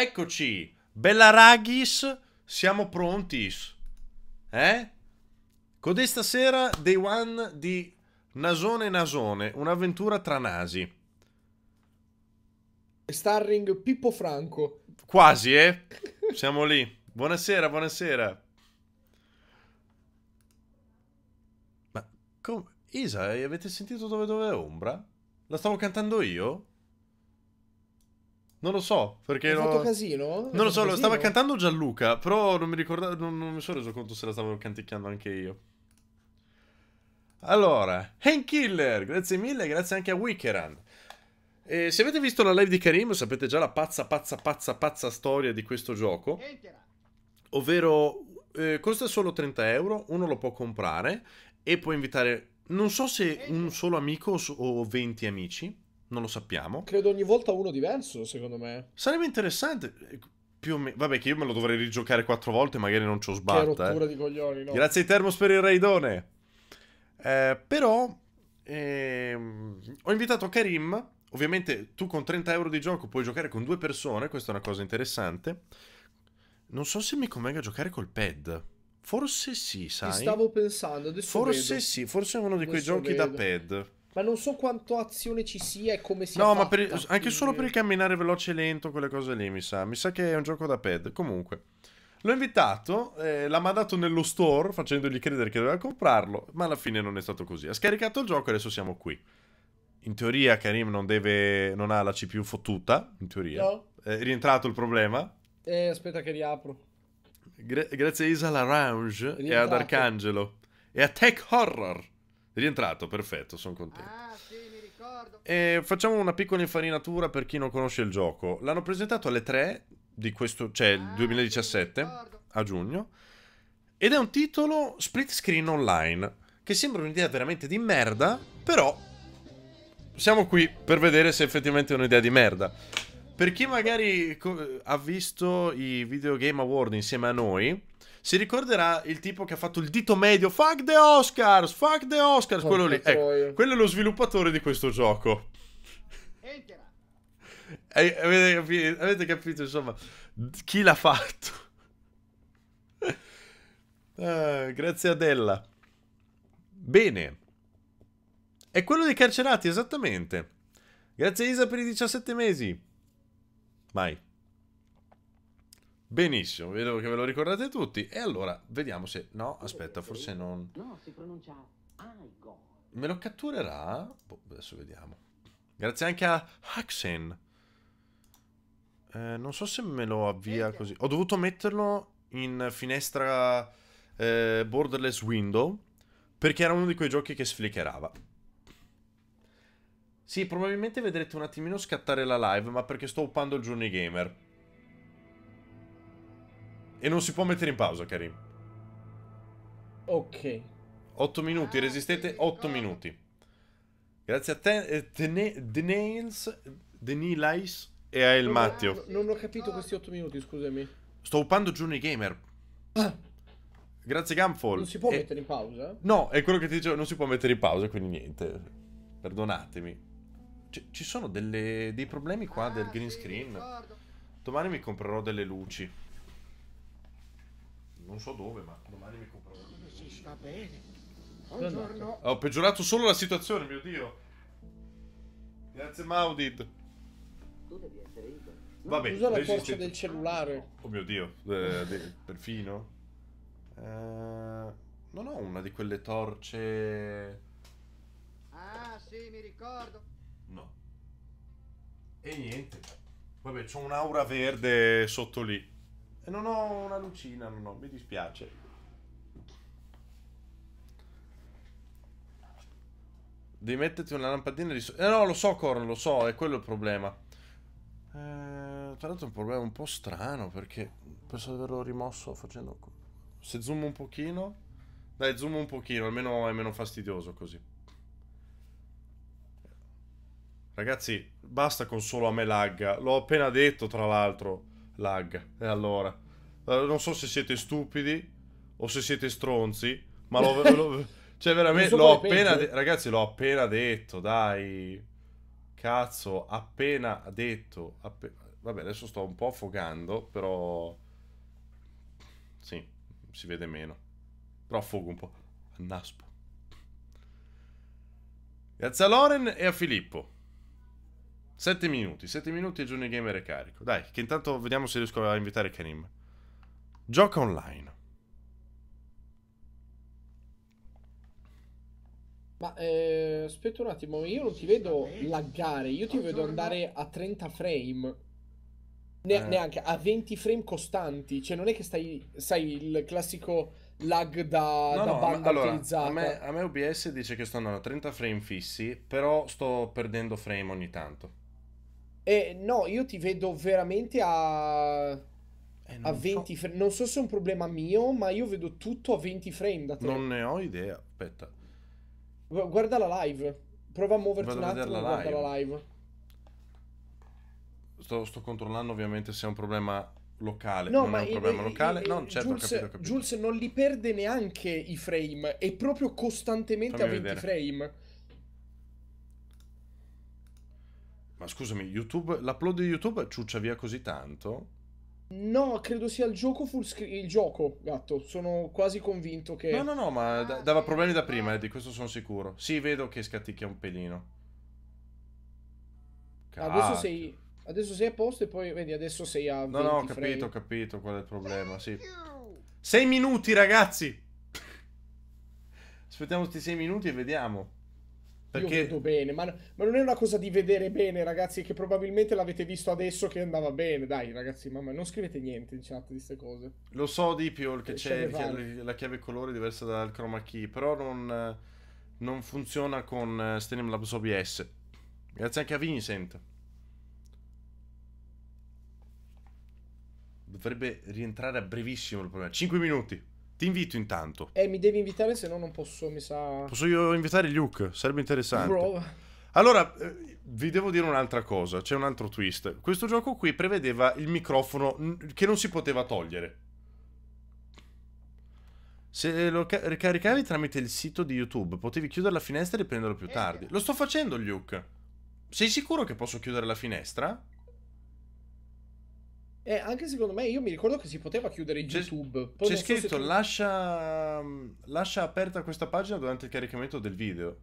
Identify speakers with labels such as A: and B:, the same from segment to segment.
A: Eccoci, Bella Raghis, siamo pronti. Eh? Codesta sera, day one di Nasone Nasone, un'avventura tra nasi.
B: Starring Pippo Franco.
A: Quasi, eh? Siamo lì. Buonasera, buonasera. Ma come? Isa, avete sentito dove dove è Ombra? La stavo cantando io? Non lo so, perché... Hai no... fatto casino? Non, lo so, casino? lo stava cantando Gianluca, però non mi ricordavo, non, non mi sono reso conto se la stavo canticchiando anche io. Allora, Hank Killer, grazie mille, grazie anche a Wickerand. E se avete visto la live di Karim sapete già la pazza, pazza, pazza, pazza storia di questo gioco. Ovvero, eh, costa solo 30 euro, uno lo può comprare e può invitare, non so se un solo amico o 20 amici, non lo sappiamo.
B: Credo ogni volta uno diverso, secondo me.
A: Sarebbe interessante. Eh, più o Vabbè, che io me lo dovrei rigiocare quattro volte, magari non ci ho sbatto. Che eh. rottura eh. di coglioni, no. Grazie ai Thermos per il raidone. Eh, però ehm, ho invitato Karim. Ovviamente tu con 30 euro di gioco puoi giocare con due persone, questa è una cosa interessante. Non so se mi convenga giocare col pad. Forse sì, sai. Ti stavo
B: pensando, adesso Forse vedo. sì, forse è uno di quei giochi vedo. da pad ma non so quanto azione ci sia e come si sia. No, fatta, ma per, anche
A: solo per il camminare veloce e lento, quelle cose lì, mi sa. Mi sa che è un gioco da pad. Comunque. L'ho invitato, eh, l'ha mandato nello store facendogli credere che doveva comprarlo, ma alla fine non è stato così. Ha scaricato il gioco e adesso siamo qui. In teoria Karim non, deve, non ha la CPU fottuta, in teoria. No. È rientrato il problema?
B: Eh, aspetta che riapro.
A: Gra grazie a Isa Larange e ad Arcangelo e a Tech Horror. Rientrato, perfetto, sono contento. Ah, sì, mi ricordo. E facciamo una piccola infarinatura per chi non conosce il gioco. L'hanno presentato alle 3 di questo, cioè il ah, 2017, a giugno. Ed è un titolo split screen online, che sembra un'idea veramente di merda, però siamo qui per vedere se effettivamente è un'idea di merda. Per chi magari ha visto i Video Game Award insieme a noi, si ricorderà il tipo che ha fatto il dito medio, fuck the Oscars, fuck the Oscars, quello lì, ecco, quello è lo sviluppatore di questo gioco. E, avete, capito, avete capito, insomma, chi l'ha fatto? ah, grazie Adella. Bene. È quello dei carcerati, esattamente. Grazie Isa per i 17 mesi. Vai. Benissimo, vedo che ve lo ricordate tutti. E allora, vediamo se... No, aspetta, forse non...
C: No, si pronuncia Igor.
A: Me lo catturerà? Boh, adesso vediamo. Grazie anche a Haxen. Eh, non so se me lo avvia così. Ho dovuto metterlo in finestra eh, borderless window perché era uno di quei giochi che sflicherava. Sì, probabilmente vedrete un attimino scattare la live, ma perché sto uppando il Journey Gamer. E non si può mettere in pausa, Karim. Ok. 8 minuti, resistete 8 minuti. Grazie a te, eh, The Nails, The Nilais e a El non, Matteo.
B: Non ho capito questi 8 minuti, scusami.
A: Sto upando giù nei Gamer. Grazie Gunfall. Non si può e... mettere in pausa? No, è quello che ti dicevo, non si può mettere in pausa, quindi niente. Perdonatemi. C ci sono delle, dei problemi qua ah, del green screen. Domani mi comprerò delle luci non so dove, ma domani mi compro. Sì, sta bene. Buongiorno. Ho peggiorato solo la situazione, mio Dio. Grazie Maudid. Tu devi essere libero. Vabbè, usa la forza del cellulare. Oh mio Dio, eh, perfino. Eh, non ho una di quelle torce.
C: Ah, sì, mi ricordo.
A: No. E niente. Vabbè, c'ho un'aura verde sotto lì. E non ho una lucina, non ho, mi dispiace. Devi metterti una lampadina di... So eh no, lo so, Corn, lo so, è quello il problema. Eh, tra l'altro è un problema un po' strano, perché penso di averlo rimosso facendo... Se zoom un pochino... Dai, zoom un pochino, almeno è meno fastidioso così. Ragazzi, basta con solo a me lagga. L'ho appena detto, tra l'altro lag. E allora? Eh, non so se siete stupidi o se siete stronzi, ma lo... lo cioè, veramente, l'ho appena... De- ragazzi, l'ho appena detto, dai. Cazzo, appena detto. Appe- Vabbè, adesso sto un po' affogando, però... Sì, si vede meno. Però affogo un po'. A naspo. Grazie a Loren e a Filippo. 7 minuti, 7 minuti e Johnny Gamer è carico. Dai, che intanto vediamo se riesco a invitare Karim. Gioca online.
B: Ma eh, aspetta un attimo, io non ti vedo laggare, io ti vedo andare a 30 frame. Ne eh. Neanche a 20 frame costanti, cioè non è che stai, sai, il classico lag da, no, da no, banda allora, utilizzata. A me,
A: a me OBS dice che sto andando a 30 frame fissi, però sto perdendo frame ogni tanto.
B: Eh, no, io ti vedo veramente a, eh, a 20 so. frame. Non so se è un problema mio, ma io vedo tutto a 20 frame da te. Non
A: ne ho idea. Aspetta.
B: Guarda la live. Prova a muoverti Vado un attimo la guarda la live.
A: Sto, sto, controllando ovviamente se è un problema locale. No, non ma è un problema e, locale. E, no, certo, Jules, ho capito, ho capito. Jules
B: non li perde neanche i frame. È proprio costantemente Fammi a 20 vedere. frame.
A: Ma scusami, YouTube, l'upload di YouTube ciuccia via così tanto?
B: No, credo sia il gioco full screen. Il gioco, gatto. Sono quasi convinto che. No, no, no,
A: ma d- ah, dava problemi da prima, eh, di questo sono sicuro. Sì, vedo che scatticchia un pelino.
B: Cacchio. Adesso sei. Adesso sei a posto e poi vedi, adesso sei a. No, no, ho capito, ho
A: capito qual è il problema. Sì. Sei minuti, ragazzi! Aspettiamo questi sei minuti e vediamo. Perché... Io vedo
B: bene, ma, ma, non è una cosa di vedere bene, ragazzi, che probabilmente l'avete visto adesso che andava bene. Dai, ragazzi, mamma, non scrivete niente in chat di queste cose.
A: Lo so, di che eh, c'è vale. la chiave colore diversa dal chroma key, però non, non funziona con eh, Steam OBS. Grazie anche a Vincent. Dovrebbe rientrare a brevissimo il problema. 5 minuti. Ti invito intanto.
B: Eh, mi devi invitare, se no non posso, mi sa... Posso
A: io invitare Luke? Sarebbe interessante. Bro. Allora, eh, vi devo dire un'altra cosa, c'è un altro twist. Questo gioco qui prevedeva il microfono che non si poteva togliere. Se lo ricaricavi tramite il sito di YouTube, potevi chiudere la finestra e riprenderlo più eh, tardi. Eh. Lo sto facendo, Luke. Sei sicuro che posso chiudere la finestra?
B: E eh, anche secondo me, io mi ricordo che si poteva chiudere YouTube. Poi c'è scritto, so tu...
A: lascia, mm, lascia aperta questa pagina durante il caricamento del video.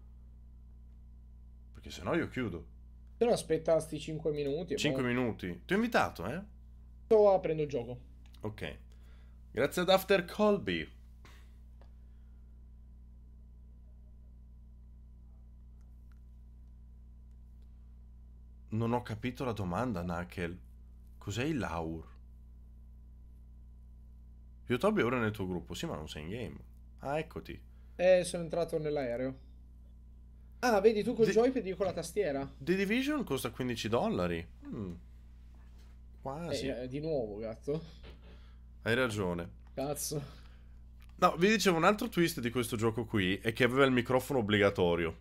A: Perché se no io chiudo.
B: Se non aspettasti 5 minuti. 5 poi...
A: minuti. Ti ho invitato, eh?
B: Sto aprendo il gioco.
A: Ok. Grazie ad After Colby. Non ho capito la domanda, Nakel. Cos'è il Laur? Yotobi ora nel tuo gruppo, sì ma non sei in game. Ah, eccoti.
B: Eh, sono entrato nell'aereo. Ah, vedi tu col The... joypad io con la tastiera.
A: The Division costa 15 dollari. Mm.
B: Quasi. Eh, eh di nuovo, gatto.
A: Hai ragione. Cazzo. No, vi dicevo un altro twist di questo gioco qui è che aveva il microfono obbligatorio.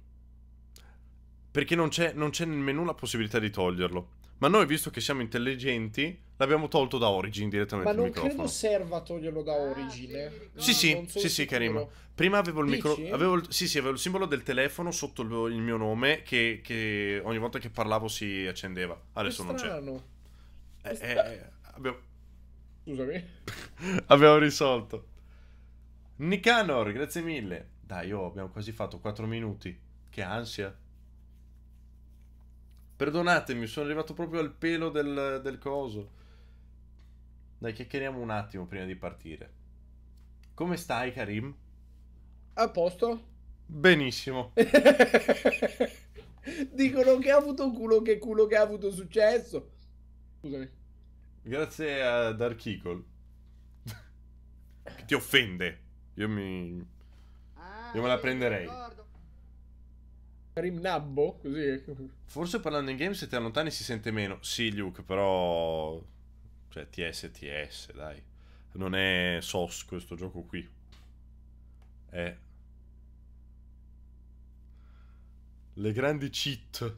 A: Perché non c'è, nel menu la possibilità di toglierlo. Ma noi, visto che siamo intelligenti, l'abbiamo tolto da Origin direttamente. Ma non credo
B: serva toglierlo da Origin. Ah, sì, eh. sì, no, sì, so sì, sì Karim.
A: Prima avevo il, micro... avevo, il... Sì, sì, avevo il simbolo del telefono sotto il, mio nome che, che ogni volta che parlavo si accendeva. Adesso non
B: c'è. Eh, eh, eh, abbiamo... Scusami.
A: abbiamo risolto. Nicanor, grazie mille. Dai, oh, abbiamo quasi fatto 4 minuti. Che ansia. Perdonatemi, sono arrivato proprio al pelo del, del coso. Dai, chiacchieriamo un attimo prima di partire. Come stai, Karim?
B: A posto?
A: Benissimo.
B: Dicono che ha avuto culo che culo che ha avuto successo. Scusami.
A: Grazie a Darkicol. che ti offende. Io mi...
B: Ah, Io me la prenderei. Ah, ricordo. Rimnabbo? Così.
A: Forse parlando in game se ti allontani si sente meno. Sì, Luke, però... Cioè, TS, TS, dai. Non è SOS questo gioco qui. È... Le grandi cheat.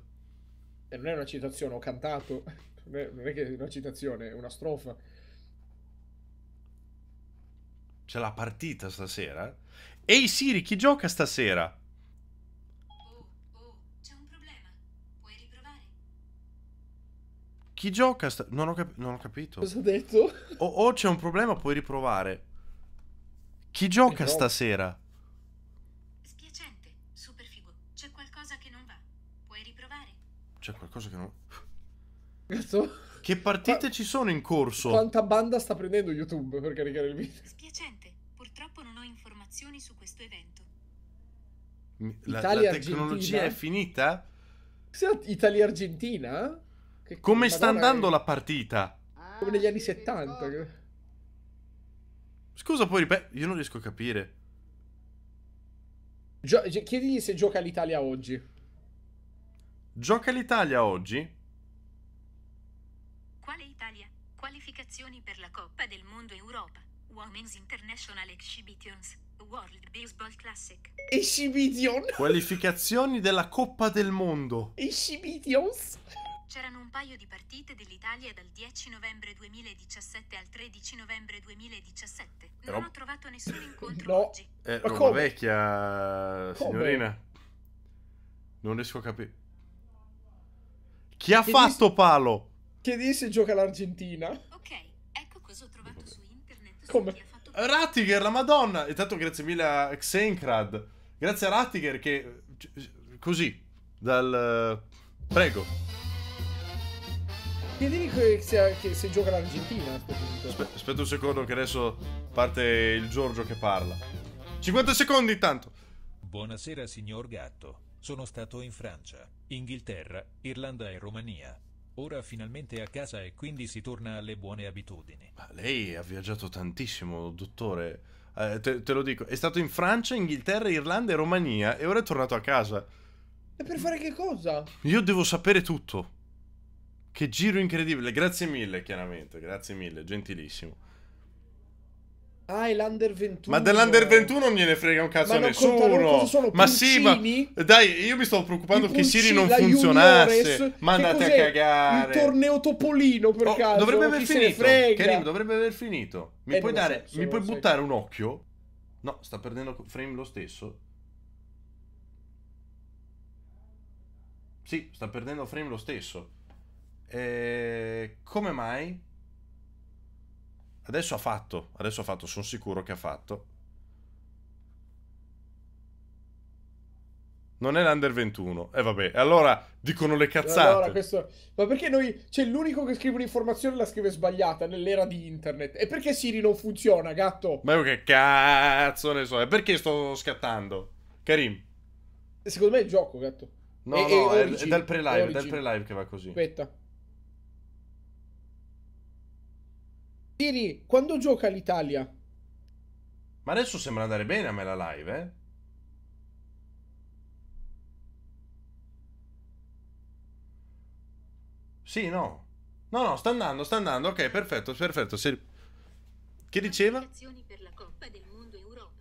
B: E eh, non è una citazione, ho cantato. Non è, non è che è una citazione, è una strofa.
A: C'è la partita stasera? Ehi Siri, chi gioca stasera? Chi gioca? Sta... Non, ho cap- non, ho capito. Cosa ha detto? O, o c'è un problema, puoi riprovare. Chi gioca no. stasera? Spiacente, super figo. C'è qualcosa che non va. Puoi riprovare? C'è qualcosa che non. Cazzo? Che
B: partite Qua... ci sono in corso? Quanta banda sta prendendo YouTube per caricare il video? Spiacente,
C: purtroppo non ho informazioni su questo evento.
B: La, Italia, la tecnologia Argentina? è finita? Italia-Argentina? Che Come sta andando è... la
A: partita?
B: Come negli anni 70. Ah,
A: Scusa, poi ripeto, io non riesco a capire.
B: Gio- chiedigli se gioca l'Italia oggi.
A: Gioca l'Italia oggi?
C: Quale Italia? Qualificazioni per la Coppa del Mondo Europa. Women's International Exhibitions. World Baseball Classic.
B: Exhibition.
A: Qualificazioni della Coppa del Mondo.
B: Exhibitions c'erano un paio di partite dell'Italia dal 10 novembre 2017 al 13 novembre 2017. Non Rom... ho trovato nessun incontro no. oggi. Eh, Roma come?
A: vecchia, signorina. Come? Non riesco a capire. Chi ha Chiedi fatto se... palo?
B: Che dice gioca l'Argentina. Ok, ecco cosa ho trovato su internet. Come? Rattiger, la
A: madonna! E tanto grazie mille a Xenkrad. Grazie a Rattiger che... Così. Dal... Prego.
B: Chiedevi che, sia, che se gioca l'Argentina a questo
A: punto. aspetta un secondo che adesso parte il Giorgio che parla. 50 secondi intanto.
B: Buonasera signor Gatto. Sono stato in Francia, Inghilterra, Irlanda e Romania. Ora finalmente a casa e quindi si torna alle buone abitudini.
A: Ma lei ha viaggiato tantissimo, dottore. Eh, te, te, lo dico, è stato in Francia, Inghilterra, Irlanda e Romania e ora è tornato a casa.
B: E per fare che cosa?
A: Io devo sapere tutto. Che giro incredibile, grazie mille chiaramente, grazie mille, gentilissimo.
B: Ah, è l'Under 21. Ma dell'Under
A: 21 non gliene frega un cazzo a nessuno. Sono, ma sì, ma dai, io mi stavo
B: preoccupando che Siri non funzionasse. ma andate a cagare. Il torneo Topolino per oh, caso. Dovrebbe aver Chi finito. Karim
A: dovrebbe aver finito. Mi eh, puoi, dare, so, mi puoi buttare un occhio? No, sta perdendo frame lo stesso. Sì, sta perdendo frame lo stesso. E eh, come mai? Adesso ha fatto, adesso ha fatto, sono sicuro che ha fatto. Non è l'under 21. E eh, vabbè, allora dicono le cazzate. Allora,
B: questo... Ma perché noi... C'è cioè, l'unico che scrive un'informazione la scrive sbagliata nell'era di internet. E perché Siri non funziona, gatto?
A: Ma io che cazzo ne so. E perché sto scattando? Karim.
B: Secondo me è il gioco, gatto. No, e, no, è, è, dal pre-live, è dal pre-live che va così. Aspetta. Siri, quando gioca l'Italia?
A: Ma adesso sembra andare bene a me la live, eh? Sì, no. No, no, sta andando, sta andando. Ok, perfetto, perfetto. Se... Che diceva?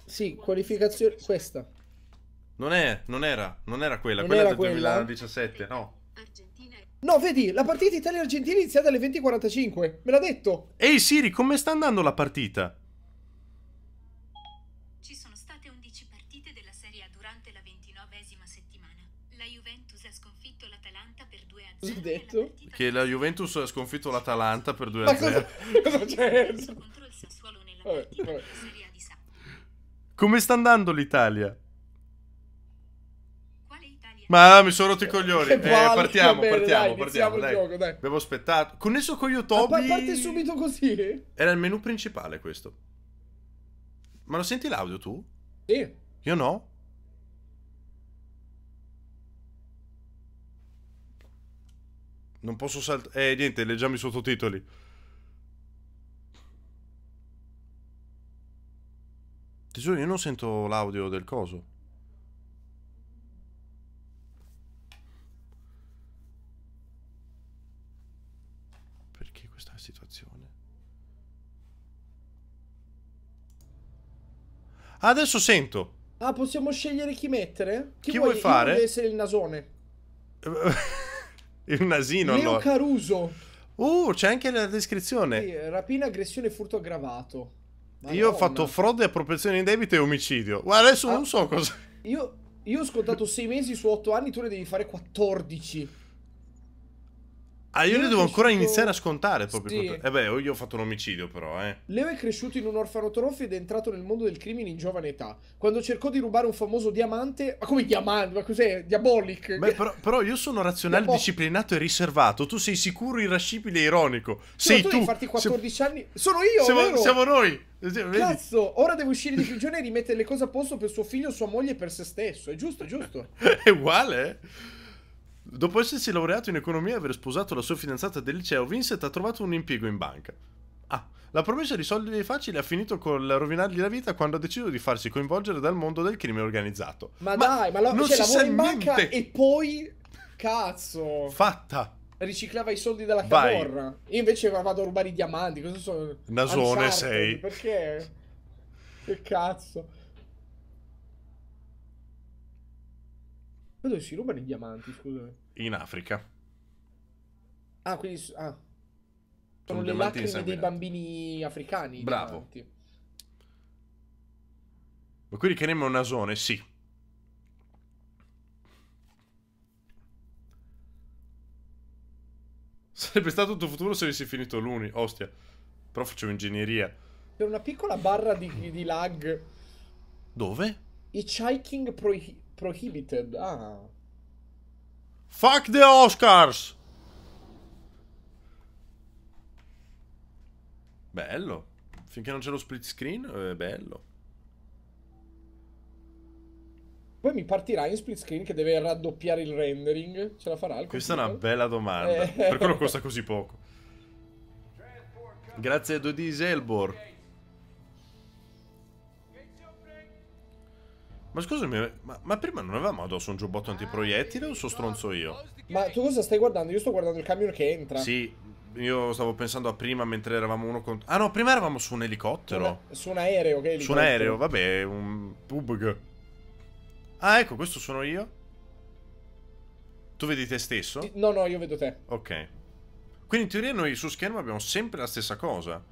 B: Sì, qualificazione questa.
A: Non è, non era, non era quella, non quella era del quella? 2017, no. Argentina.
B: No, vedi, la partita Italia-Argentina inizia alle 20.45. Me l'ha detto.
A: Ehi Siri, come sta andando la partita?
B: Ci sono state 11 partite della Serie A durante la 29esima settimana. La Juventus ha sconfitto l'Atalanta per 2 a 0. Ho detto?
A: Che la Juventus ha sconfitto l'Atalanta per 2 a 0.
B: cosa, cosa c'è? contro il Sassuolo nella vabbè, vabbè. Serie A di Sabato.
A: Come sta andando l'Italia? Ma mi sono rotto i coglioni. Eh, partiamo, bene, partiamo, dai, partiamo. Dai. Gioco, dai. Abbiamo aspettato. Connesso con YouTube. Ma parte subito
B: così.
A: Era il menu principale questo. Ma lo senti l'audio tu? Sì. Io no. Non posso saltare. Eh, niente, leggiamo i sottotitoli. Tesoro, io non sento l'audio del coso. Adesso sento.
B: Ah, possiamo scegliere chi mettere? Chi, chi vuoi, vuoi fare? Deve essere il nasone.
A: il nasino, Leo allora.
B: Caruso. Uh, c'è anche
A: la descrizione. Sì,
B: eh, rapina, aggressione, furto aggravato. Madonna. Io ho fatto
A: frode, appropriazione in debito e omicidio. Guarda, adesso ah, non so cosa...
B: Io, io ho scontato 6 mesi su 8 anni, tu ne devi fare 14.
A: Ah, io, io le devo ancora cresciuto... iniziare a scontare proprio. Sì. Eh beh, io ho fatto un omicidio però, eh.
B: Leo è cresciuto in un orfanotrofio ed è entrato nel mondo del crimine in giovane età. Quando cercò di rubare un famoso diamante... Ma come diamante? Ma cos'è? Diabolic? Beh, però,
A: però io sono razionale, Diabol- disciplinato e riservato. Tu sei sicuro, irascibile e ironico.
B: Sì, sei tu. devi farti 14 siamo... anni... Sono io, siamo, siamo noi. Eh, Cazzo, ora deve uscire di prigione e rimettere le cose a posto per suo figlio, sua moglie e per se stesso. È giusto, è giusto.
A: è uguale, eh? Dopo essersi laureato in economia e aver sposato la sua fidanzata del liceo, Vincent ha trovato un impiego in banca. Ah, la promessa di soldi facili ha finito col rovinargli la vita quando ha deciso di farsi coinvolgere dal mondo del crimine organizzato.
B: Ma, ma dai, ma la, non cioè, in banca niente. e poi... Cazzo! Fatta! Riciclava i soldi della camorra. Io invece vado a rubare i diamanti, cosa sono? Nasone Uncharted, sei. Perché? Che cazzo? Ma dove si rubano i diamanti, scusami?
A: In Africa.
B: Ah, quindi... Ah. Sono,
A: sono le lacrime dei
B: bambini africani. Bravo.
A: Ma qui richiamiamo un nasone, sì. Sarebbe stato tutto futuro se avessi finito l'uni, ostia. Però facevo ingegneria.
B: C'è una piccola barra di, di lag. Dove? Hitchhiking prohi Prohibited, ah. Fuck
A: the Oscars! Bello. Finché non c'è lo split screen, è eh, bello.
B: Poi mi partirà in split screen che deve raddoppiare il rendering. Ce la farà Questa è
A: una bella domanda. Eh. Per quello costa così poco. Grazie a Dodi Elbor. Ma scusami, ma, ma, prima non avevamo addosso un giubbotto antiproiettile o so stronzo io?
B: Ma tu cosa stai guardando? Io sto guardando il camion che entra.
A: Sì, io stavo pensando a prima mentre eravamo uno con... Ah no, prima eravamo su un elicottero. Una,
B: su un aereo, che elicottero. Su un aereo,
A: vabbè, un pubg. Ah, ecco, questo sono io. Tu vedi te stesso?
B: No, no, io vedo te.
A: Ok. Quindi in teoria noi su schermo abbiamo sempre la stessa cosa.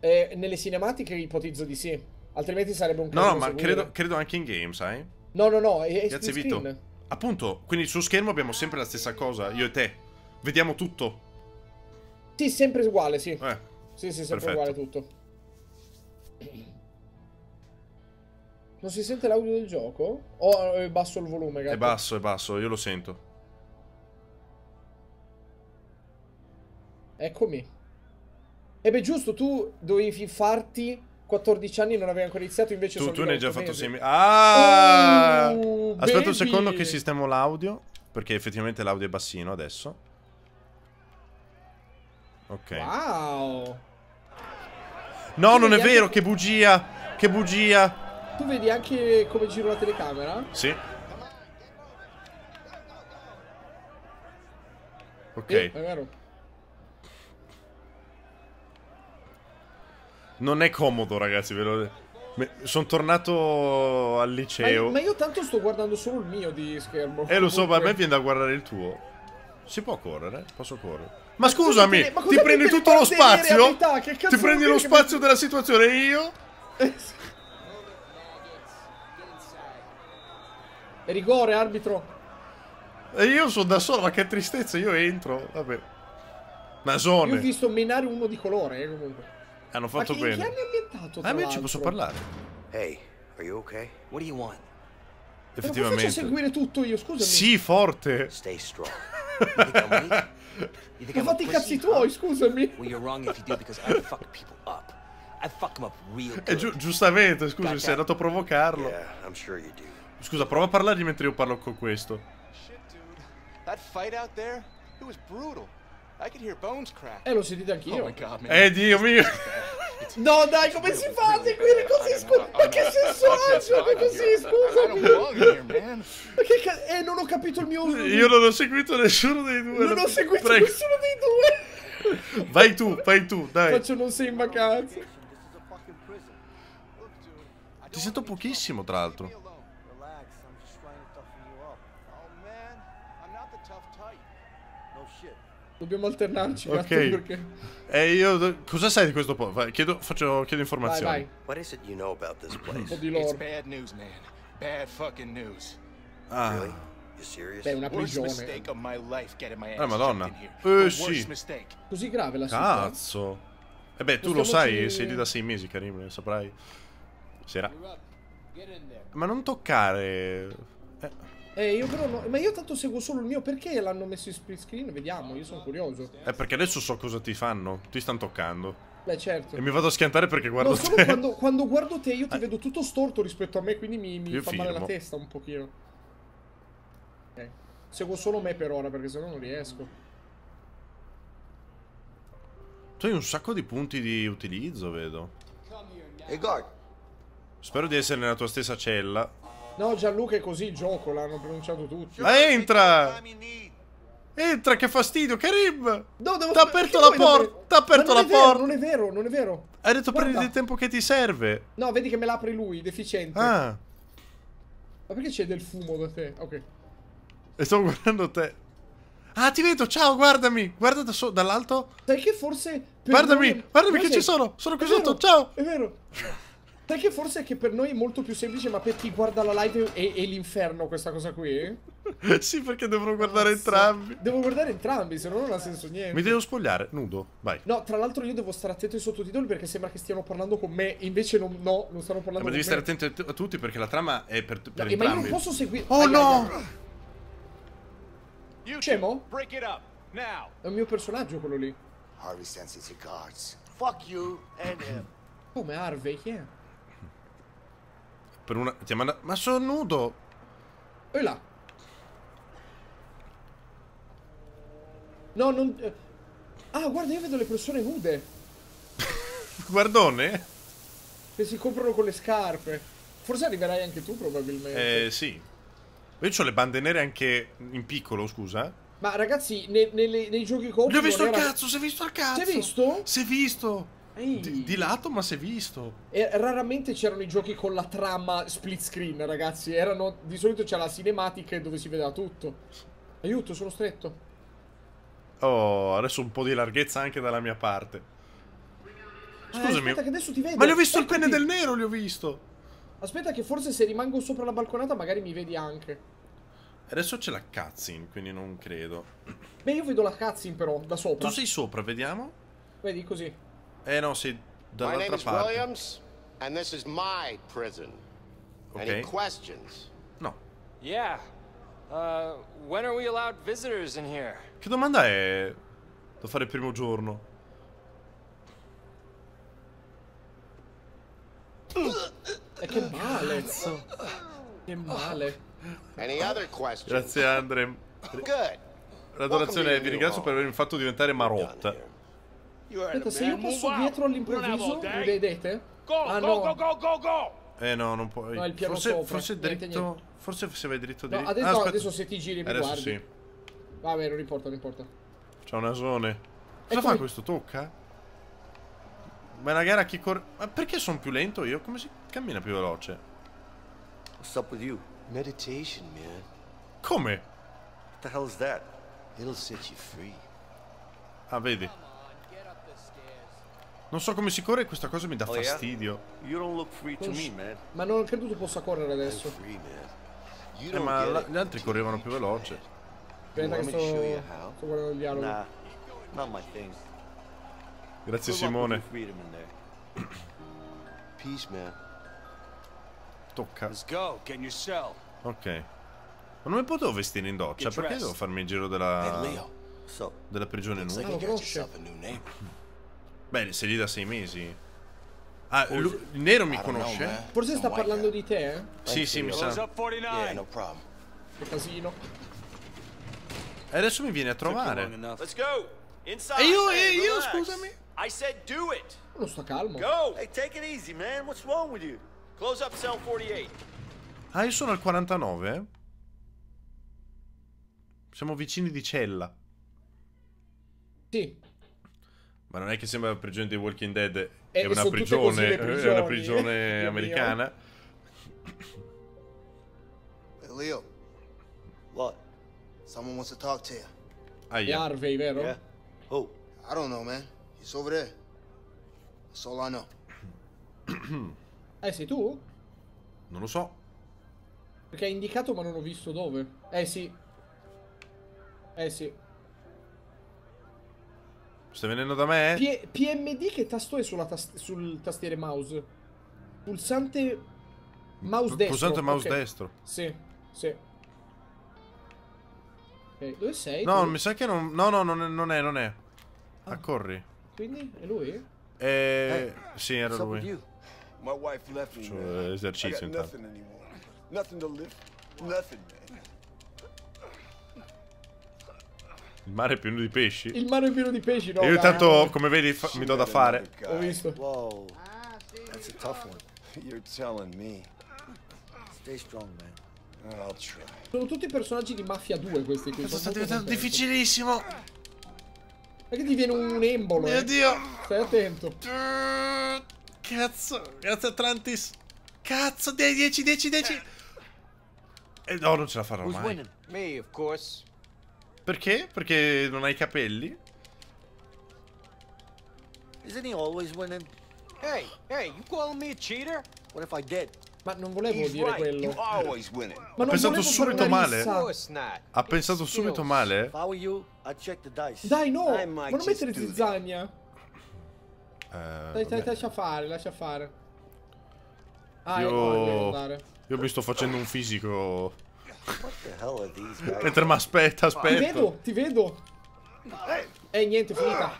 B: Eh, nelle cinematiche ipotizzo di sì. Altrimenti sarebbe un No, no, ma credo,
A: credo, anche in game, sai?
B: No, no, no, è, è Grazie Vito.
A: Appunto, quindi sul schermo abbiamo sempre la stessa cosa, io e te. Vediamo tutto.
B: Sì, sempre uguale, sì. Eh, sì, sì, sempre perfetto. uguale tutto. Non si sente l'audio del gioco? O eh, è basso il volume, gatto? È basso, è basso,
A: io lo sento.
B: Eccomi. E eh beh, giusto, tu dovevi farti 14 anni non avevi ancora iniziato, invece tu, tu ne hai già fatto 6 mesi. Ah! Oh, Aspetta baby. un secondo che
A: sistemo l'audio, perché effettivamente l'audio è bassino adesso. Ok.
B: Wow!
A: No, tu non è vero, che bugia! Che
B: bugia! Tu vedi anche come giro la telecamera?
A: Sì. Eh, ok. Eh, è vero. Non è comodo, ragazzi, ve lo... Sono tornato al liceo. Ma, ma,
B: io tanto sto guardando solo il mio di schermo. Eh, lo so, ma a me viene
A: da guardare il tuo. Si può correre? Posso correre? Ma, ma scusami, te, ma ti prendi tutto lo spazio? Che Realtà,
B: ti prendi lo spazio mi... della situazione e io? Eh, Rigore, arbitro.
A: E io sono da solo, ma che tristezza, io entro. Vabbè. Masone. Io ho visto
B: menare uno di colore, eh, comunque.
A: Hanno fatto Ma che, bene. Ma che
B: ambientato, tra ah, io ci posso parlare.
C: Hey, are you okay? What do you want?
B: Effettivamente. Ma seguire tutto io, scusami. Sì,
A: forte. Stay strong.
B: Ma fatti i cazzi tuoi, scusami.
C: Well, you're wrong if you do because I fuck people up. I fuck them up real eh, good. Eh, giu
A: giustamente, scusami, sei andato a provocarlo. Yeah, I'm sure you do. Scusa, prova a parlargli mentre io parlo con questo.
B: Shit, dude. That fight out there, it was brutal. Eh, lo sentite anch'io. Oh eh, Dio mio. No, dai, come si fa a seguire così? Scusa, ma che senso ha? Cioè, così, scusami. Ma che cazzo? Eh, non ho capito il mio. Io non ho
A: seguito nessuno dei due. Non ho seguito Prego. nessuno
B: dei
A: due. Vai tu, vai tu, dai. Faccio
B: non sei in vacanza.
A: Ti sento pochissimo, tra l'altro. Dobbiamo alternarci, ok. Perché... E eh, io cosa sai di questo posto? Chiedo, faccio, chiedo informazioni. Vai, vai.
C: What is it you know about this place? Un po' di lore. bad news, man. Bad fucking news. Ah. Really? You Beh, una prigione. Eh,
B: eh, worst Eh, madonna. Eh, sì. Così grave la situazione.
A: Cazzo. E eh beh, tu lo sai, ci... sei lì da sei mesi, Karim, saprai. Sera. Ma non toccare...
B: Eh. Eh, io però no, ma io tanto seguo solo il mio, perché l'hanno messo in split screen? Vediamo, io sono curioso.
A: Eh, perché adesso so cosa ti fanno, ti stanno toccando.
B: Beh, certo. E mi vado a
A: schiantare perché guardo no, solo te. Quando,
B: quando guardo te io ti ah. vedo tutto storto rispetto a me, quindi mi, mi fa firmo. male la testa un pochino. Okay. Seguo solo me per ora, perché sennò non riesco.
A: Tu hai un sacco di punti di utilizzo, vedo. E guard. Spero di essere nella tua stessa cella.
B: No, Gianluca è così il gioco, l'hanno pronunciato tutti. Ma
A: entra!
B: Entra, che fastidio, Karim! No, devo T'ha aperto la porta! T'ha aperto la porta! Non è vero, non è vero.
A: Hai detto Guarda. prendi il tempo che ti serve.
B: No, vedi che me l'apri lui, deficiente. Ah. Ma perché c'è del fumo da te? Ok. E sto guardando te. Ah, ti vedo, ciao, guardami. Guarda da so dall'alto. Sai che forse... Guardami, guardami che ci sono. Sono qui sotto, ciao. È vero che forse è che per noi è molto più semplice, ma per chi guarda la live è, è l'inferno questa cosa qui. sì, perché devono guardare Cazzo. entrambi. Devo guardare entrambi, se no non ha senso niente. Mi
A: devo spogliare, nudo, vai.
B: No, tra l'altro io devo stare attento ai sottotitoli perché sembra che stiano parlando con me, invece non, no, non stanno parlando eh, con me. Ma devi stare
A: attento a tutti perché la trama è per, per no, eh, entrambi. Ma io non posso
B: seguire... Oh ai, no! Ai, ai. Scemo? È un mio personaggio quello lì. Harvey senses your cards. Fuck you and him. Come Harvey, chi yeah. è?
A: Per una... Ma sono nudo!
B: E là! No, non... Eh, ah, guarda, io vedo le persone nude! Guardone? Che si comprano con le scarpe. Forse arriverai anche tu, probabilmente.
A: Eh, sì. Io ho le bande nere anche in piccolo, scusa.
B: Ma ragazzi, ne, ne, nei giochi coop... Gli ho visto il era... cazzo, si è visto il cazzo! Si è visto? Si è visto! Di, di, lato ma si è visto. E raramente c'erano i giochi con la trama split screen, ragazzi. Erano, di solito c'era la cinematica dove si vedeva tutto. Aiuto, sono stretto.
A: Oh, adesso un po' di larghezza anche dalla mia parte. Eh, Scusami. Eh, che adesso
B: ti vedo. Ma gli ho visto Eccoti. il penne del nero, gli ho visto. Aspetta che forse se rimango sopra la balconata magari mi vedi anche.
A: Adesso c'è la cutscene, quindi non credo.
B: Beh, io vedo la cutscene però, da sopra. Tu
A: sei sopra, vediamo.
B: Vedi, così.
A: Eh no, sì, dall'altra parte.
B: Williams and this is my
C: prison. Okay. Any questions? No. Yeah. Uh, when are we allowed visitors in here?
A: Che domanda è da fare il primo giorno?
C: E eh, che male, so. Che male. Any other questions? Grazie
A: Andre. Good. La vi ringrazio per avermi fatto diventare Marotta.
B: Aspetta, se io passo dietro all'improvviso, mi eh. vedete? Go, ah, no. go, go, go, go!
A: Eh no, non puoi. No, forse, sopra, forse dritto. Niente. Forse se vai dritto dietro. No, adesso, ah, adesso se ti
B: giri mi adesso guardi. Sì. Vabbè, non importa, non importa.
A: C'ha un asone. Cosa fa questo? Tocca? Ma è una gara a chi corre. Ma perché sono più lento io? Come si cammina più veloce? What's up with you? Meditation, man. Come? What the hell's that? It'll set you free. Ah, vedi. Non so come si corre questa cosa mi dà oh, fastidio.
B: Ma non credo tu possa correre adesso. Eh, ma gli
A: altri correvano più veloce. Aspetta che sto,
B: sto guardando il dialogo. Nah, not my thing.
A: Grazie Simone. Peace, man. Tocca. Ok. Ma non mi potevo vestire in doccia, perché devo farmi il giro della della prigione nuova? Ah, Beh, sei lì da sei mesi. Ah, il nero mi conosce? Know, Forse sta
B: parlando di te, eh? Sì, sì, mi sa.
A: Che casino. E adesso mi viene a trovare. E io, e io, scusami.
C: I said do it. Non sto calmo. Go. Hey, take it easy, man. What's wrong with you? Close
B: up cell 48.
A: Ah, io sono al 49. Siamo vicini di cella. Sì ma non è che sembra la prigione di Walking Dead, è, e, una, e prigione, è una prigione eh, eh, americana.
C: Hey Leo, what? Someone wants to talk to you.
B: Ah, yeah. Harvey, vero? Yeah.
C: Who? I don't know, man. He's over there. That's all I know.
B: eh, sei tu? Non lo so. Perché hai indicato ma non ho visto dove. Eh sì. Eh sì. Stai
A: venendo da me?
B: P PMD che tasto è tast sul tastiere mouse? Pulsante mouse destro. Pulsante mouse okay. destro. Sì, sì. Ok, dove sei? No, tu? mi
A: sa che non... No, no, non è, non è. Non è. Ah. Accorri.
B: Quindi è lui? Eh,
A: hey, sì, era lui.
B: Faccio
A: esercizio intanto.
B: Nothing,
C: nothing to live, nothing, man.
A: Il mare è pieno di pesci? Il
B: mare è pieno di pesci, no. E io intanto,
A: come
C: vedi, mi do da fare. Ho visto. Wow. That's a tough one. You're telling
B: me. Stay strong, man. Sono tutti personaggi di Mafia 2 questi qui. Sta diventando difficilissimo. Perché ti viene un embolo? Mio eh? dio. Stai attento. Cazzo. Grazie Atlantis. Cazzo, dai 10, 10, 10.
A: E no, non ce la farò mai.
B: Me, of course.
A: Perché? Perché non hai capelli?
C: Isn't he always winning? Hey, hey, you calling me a cheater? What if I did? Ma non volevo He's dire right. quello. Ma ha
B: pensato subito male. Ha
C: pensato subito male. You, dai, no! Ma non mettere
B: zizzania.
A: Uh, dai,
B: lascia fare, lascia fare. Ah, io... Ecco,
A: io mi sto facendo un fisico Mentre mi aspetta, aspetta. Ti vedo,
B: ti vedo. E eh, niente, finita.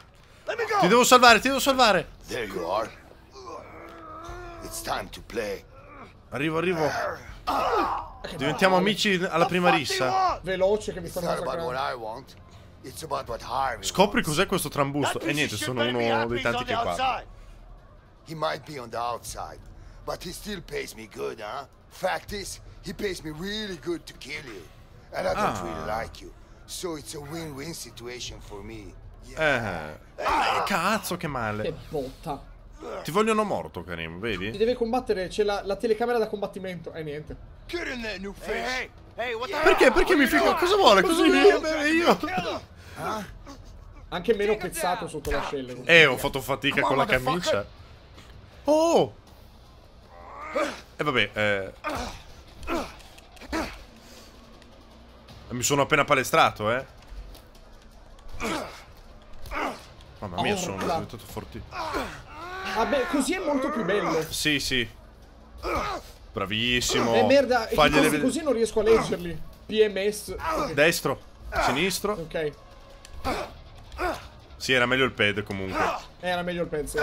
B: Ti
A: devo salvare, ti devo salvare. Arrivo, arrivo. Ah. Diventiamo amici alla prima rissa.
C: Veloce che mi sta massacrando. Scopri cos'è questo trambusto. E eh, niente, sono uno dei tanti che parla. He might be on the outside, but he still pays me good, huh? Fact is, He pays me really good to kill you. And I don't ah. really
B: like you. So it's a win-win situation for me.
A: Yeah. Eh. eh ah, cazzo, che male. Che
B: botta. Ti
A: vogliono morto, Karim, vedi? Ti
B: deve combattere, c'è la, la, telecamera da combattimento. Eh, niente.
C: Hey, hey, yeah. Perché? Perché mi fico? Cosa vuole? Cosa mi
B: beve io? Ah? Anche meno pezzato sotto la scella.
A: Eh, ho fatto fatica con la camicia. Oh! E eh, vabbè, eh... Ah! Eh, mi sono appena palestrato, eh. Mamma mia, sono diventato fortissimo.
B: Vabbè, così è molto più bello.
A: Sì, sì. Bravissimo. Eh, merda, Fagliele... Ecco,
B: così non riesco a leggerli. PMS.
A: Destro, sinistro. Ok. Sì, era meglio il pad comunque.
B: Era meglio il pad, sì.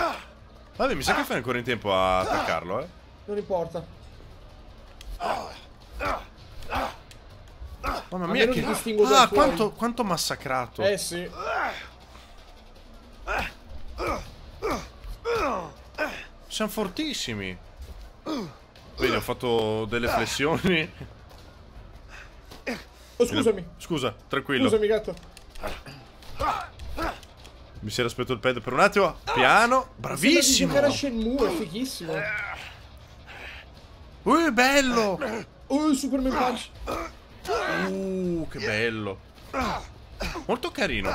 A: Vabbè, mi sa che fai ancora in tempo a attaccarlo, eh.
B: Non importa. Mamma mia, che... Ah, quanto,
A: quanto massacrato. Eh sì. Siamo fortissimi. Bene, ho fatto delle flessioni. Oh, scusami. Scusa, tranquillo. Scusami, gatto. Mi si era aspetto il pad per un attimo. Piano. Bravissimo. Sembra di giocare
B: a Shenmue, è fighissimo. Uh, bello! Uh, Superman Punch!
A: Uh, che bello! Molto carino.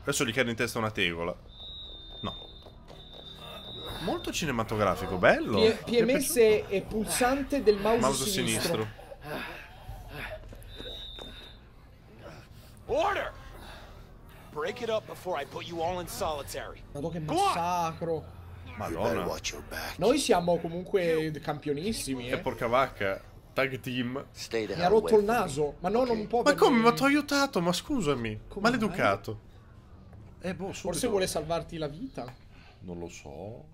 A: Adesso gli cade in testa una tegola. No. Molto cinematografico, bello. P PMS
B: e pulsante del mouse, mouse sinistro. sinistro. Order! Break it up before I put you all in solitary. Madonna che massacro! Madonna. Noi siamo comunque campionissimi. E eh. porca vacca. Tag team. Mi ha rotto il naso. Ma no, okay. non può. Ma come? Ma ti
A: ho aiutato? Ma scusami. Come Maleducato.
B: Eh, boh, Forse vuole salvarti la vita.
A: Non lo so.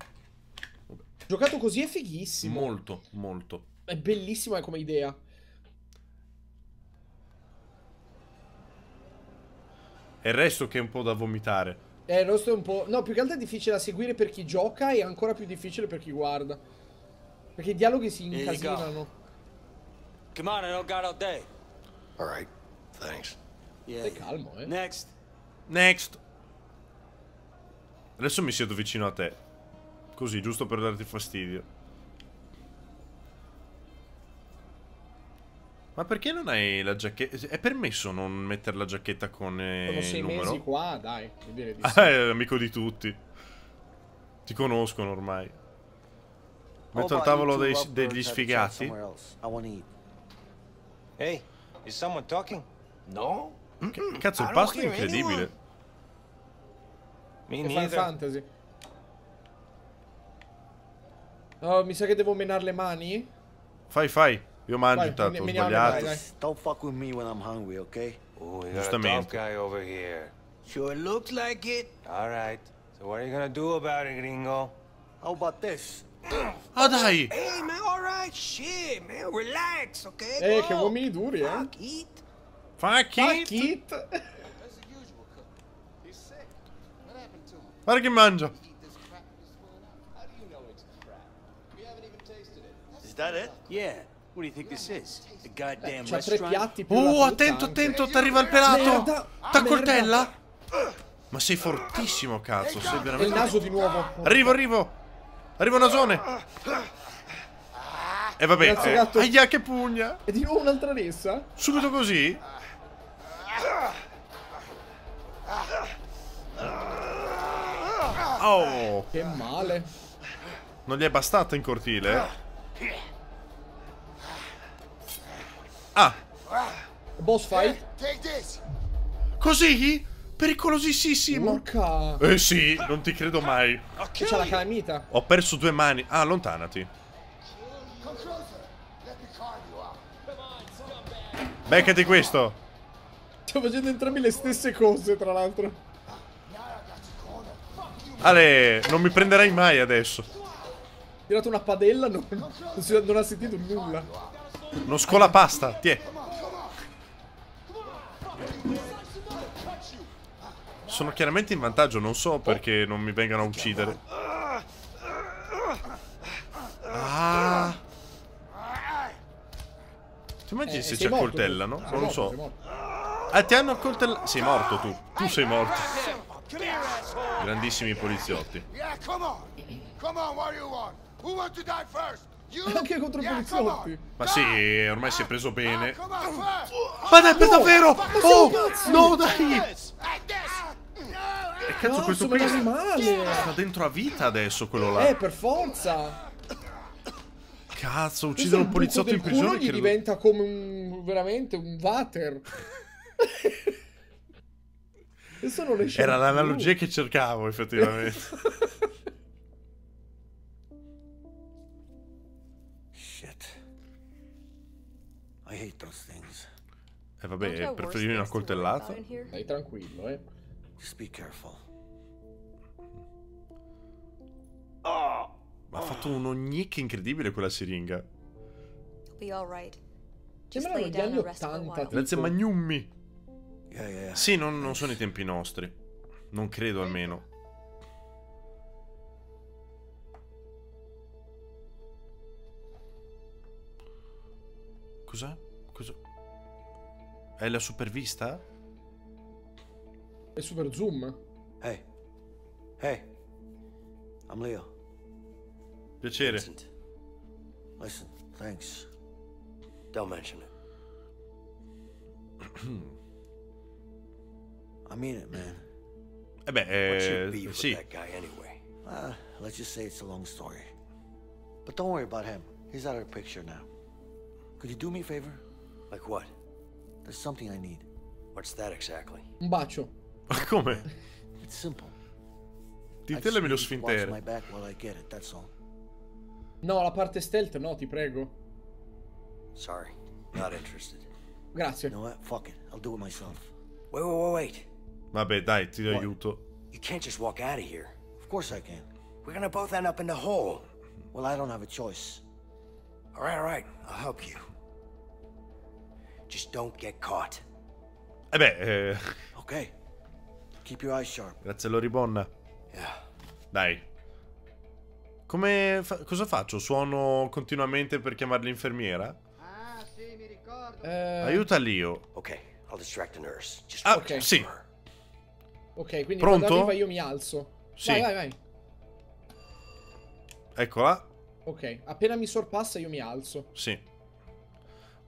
B: Vabbè. Giocato così è fighissimo.
A: Molto, molto.
B: È bellissima come idea.
A: E il resto che è un po' da vomitare.
B: Eh, il roster è un po'... No, più che altro è difficile da seguire per chi gioca e ancora più difficile per chi guarda. Perché i dialoghi si incasinano.
C: Come on, I don't got all day. All right, thanks. Yeah, calmo, eh. Next.
B: Next.
A: Adesso mi siedo vicino a te. Così, giusto per darti fastidio. Ma perché non hai la giacchetta? È permesso non mettere la giacchetta con eh, Sono sei numero? mesi
B: qua, dai. Di ah, eh,
A: è amico di tutti. Ti conoscono ormai. Metto al tavolo dei, degli sfigati.
C: Hey, is someone talking? No? Mm cazzo, il pasto è incredibile.
B: Mi Final Fantasy. Oh, mi sa che devo menare le mani?
A: Fai, fai. Eu mind então tá todos molhados.
B: Don't fuck
C: with me when I'm hungry, okay? Oh, Justamente. guy over here. Sure looks like it. All right. So what are you gonna do about it, gringo? How about this? Ah, daí. Tá hey, man, all right. Shit, man. Relax, okay? É, que eu vou
B: me duro, é. Fuck it. Fuck it.
A: Para que manja.
C: Is that it? Yeah. C'ha tre piatti più Oh, attento, attento, ti arriva il
A: pelato. T'accoltella? Ma sei fortissimo, cazzo. Sei veramente... Il naso di nuovo. Arrivo, arrivo. Arrivo, nasone. E eh, vabbè. Grazie, eh.
B: Aia, che pugna. E di nuovo un'altra ressa?
A: Subito così? Oh. Che male. Non gli è bastata in cortile? Eh? Ah. ah. Boss fight.
B: Così? Pericolosissimo. Porca. Eh
A: sì, non ti credo mai. C'è la calamita. Ho perso due mani. Ah, allontanati. Beccati questo.
B: Stiamo facendo entrambi le stesse cose, tra l'altro.
A: Ale, non mi prenderai mai adesso.
B: tirato una padella, non, non ha sentito nulla.
A: Uno scuola pasta, tiè. Sono chiaramente in vantaggio, non so perché non mi vengano a uccidere. Ah. Ti immagini eh, se eh, ci accoltellano? Non lo so. Ah, ti hanno accoltellato. Sei morto tu. Tu sei morto. Grandissimi poliziotti. Yeah, come on. Come
C: on, what do you want? Who wants to die first?
B: Anche contro i poliziotti.
A: Ma sì, ormai si è preso bene. Ma
B: dai, per davvero! Oh, oh! no, dai! E eh, eh, cazzo, no, questo qui sta
A: dentro a vita adesso, quello là. Eh,
B: per forza!
A: Cazzo, uccidere un poliziotto in prigione. Culo gli diventa
B: come un... veramente un water. Adesso non esce Era l'analogia che
A: cercavo, effettivamente.
C: hate those things.
A: Eh vabbè, preferivi una coltellata?
C: Stai tranquillo, eh. Just be careful.
A: Oh! Ma ha fatto uno nick incredibile quella siringa.
C: Be alright. Sembra gli anni 80.
A: Grazie Magnummi. Yeah, yeah. Sì, non, non sono i tempi nostri. Non credo almeno. Cos'è? È la supervista?
B: È super zoom? Hey. Hey.
A: I'm Leo. Piacere. Vincent.
C: Listen, thanks. Don't mention it. I mean it, man. Eh beh, eh, What's your eh, beef with that guy anyway? Uh, let's just say it's a long story. But don't worry about him. He's out of the picture now. Could you do me a favor? Like what? There's something I need. What's that exactly?
B: Un bacio. Ma come? It's simple.
A: Tintellami lo sfintere.
B: No, la parte stealth no, ti prego. Sorry, not interested. Grazie. No, know Fuck it. I'll do it myself. Wait, wait, wait, wait.
A: Vabbè, dai, ti aiuto.
C: You can't just walk out of here. Of course I can. We're gonna both end up in the hole. Well, I don't have a choice. All right, all right. I'll help you. Just don't get caught.
A: Eh beh, eh...
C: Ok. Keep your eyes sharp.
A: Grazie Loribonna. Yeah. Dai. Come fa cosa faccio? Suono continuamente per chiamare l'infermiera? Ah,
B: sì, mi ricordo. Eh... Aiuta
A: Leo. Ok, I'll distract the nurse. Just ah, okay. sì.
B: Ok, quindi Pronto? quando io mi alzo. Sì. Vai, vai, vai. Eccola. Ok, appena mi sorpassa io mi alzo.
A: Sì.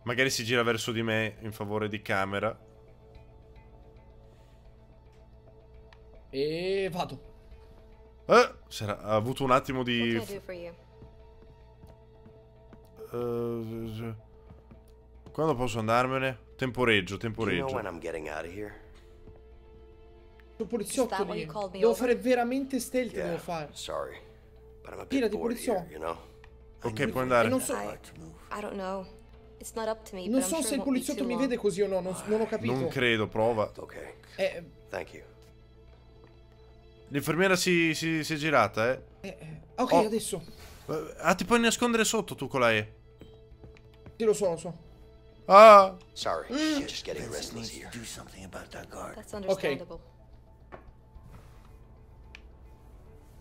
A: Magari si gira verso di me in favore di camera.
B: E vado.
A: Eh, sarà, ha avuto un attimo di... Uh, quando posso andarmene? Temporeggio, temporeggio. You
C: know
B: Sono poliziotto lì. Devo fare veramente stealth, yeah, devo fare. Sorry, but I'm a bit Tira di poliziotto.
C: You know?
A: Ok, puoi andare. E non so... I,
B: I don't know non so se il poliziotto mi vede così o no, non, non, ho capito. Non
A: credo, prova. Ok. Eh, L'infermiera si, si, si, è girata, eh.
B: eh, eh ok, oh. adesso.
A: Eh, ah, ti puoi nascondere sotto tu con la E. Sì, lo so, lo so. Ah. Sorry, mm.
B: just getting about that guard. That's Ok.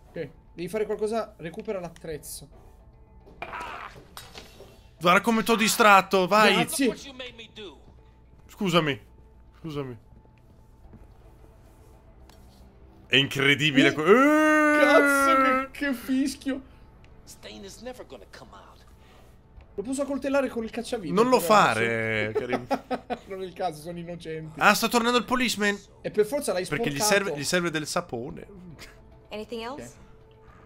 B: Ok, devi fare qualcosa, recupera l'attrezzo.
A: Guarda come ti ho distratto, vai! Scusami, scusami. È incredibile. Oh, eh, Cazzo, che,
B: eh! che fischio. Lo posso coltellare con il cacciavite. Non lo fare, carino. non è il caso, sono innocente. Ah,
A: sta tornando il policeman.
B: E per forza l'hai sporcato. Perché gli serve,
A: gli serve, del sapone.
B: Anything else?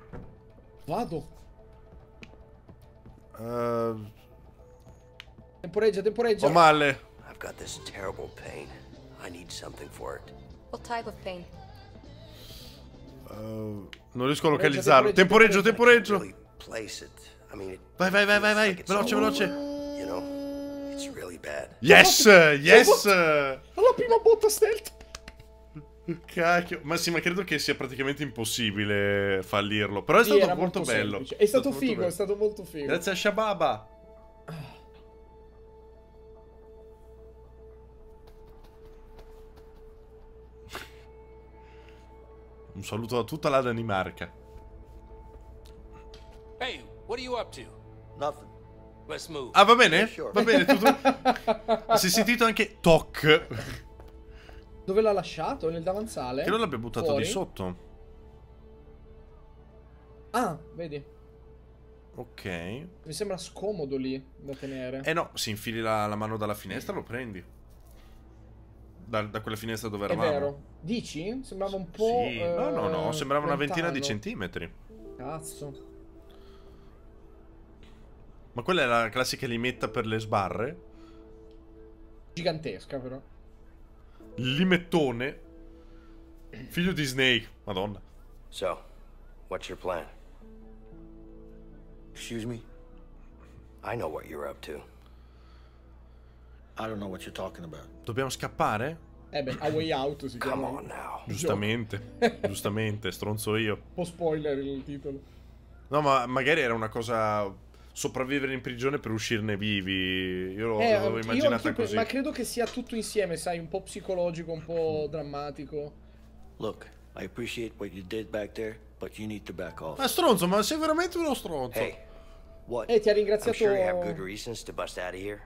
A: Okay. Vado. Uh, Temporeggia, temporeggia. Ho male. I've got
C: this terrible pain. I need something for it. What type of pain?
A: Uh, non riesco a localizzarlo. Temporeggio, temporeggio.
C: temporeggio.
A: Vai, vai, vai, vai, vai. Veloce, veloce.
C: You know, it's really bad. Yes,
A: yes.
B: Alla prima botta stealth.
A: Cacchio, ma sì, ma credo che sia praticamente impossibile fallirlo. Però è stato sì, molto, molto bello. È stato, è stato figo, è
B: stato molto figo. Grazie
A: a Shababa. Un saluto da tutta la Danimarca.
C: Hey, what are you up to? Nothing.
B: Let's move. Ah, va bene? Yeah, sure. Va bene, tutto.
A: si è sentito anche TOC.
B: Dove l'ha lasciato? Nel davanzale? Che non l'abbia buttato Fuori? di sotto. Ah, vedi.
A: Ok. Mi
B: sembra scomodo lì da tenere.
A: Eh no, se infili la, la mano dalla finestra, lo prendi da, da quella finestra dove eravamo. È vero.
B: Dici? Sembrava un po'... Sì. Eh, no, no, no, eh, sembrava una ventina di centimetri. Cazzo.
A: Ma quella è la classica limetta per le sbarre?
B: Gigantesca però.
A: Limettone? Figlio di Snake, madonna. So, what's your plan? Excuse me? I
C: know what you're up to. I don't know what you're talking
A: about. Dobbiamo scappare?
B: Eh beh, A Way Out si chiama. Come on now.
A: Giustamente, giustamente, stronzo io. Un
B: po' spoiler il titolo.
A: No, ma magari era una cosa sopravvivere in prigione per uscirne vivi. Io eh, l'avevo immaginata così. Ma
B: credo che sia tutto insieme, sai, un po' psicologico, un po' drammatico.
A: Look, I appreciate
C: what you did back there, but you need to back off. Ma
B: stronzo, ma sei veramente uno stronzo. Hey,
C: what?
A: Eh, ti ha ringraziato. I'm sure you
B: have good
C: reasons to bust out of here.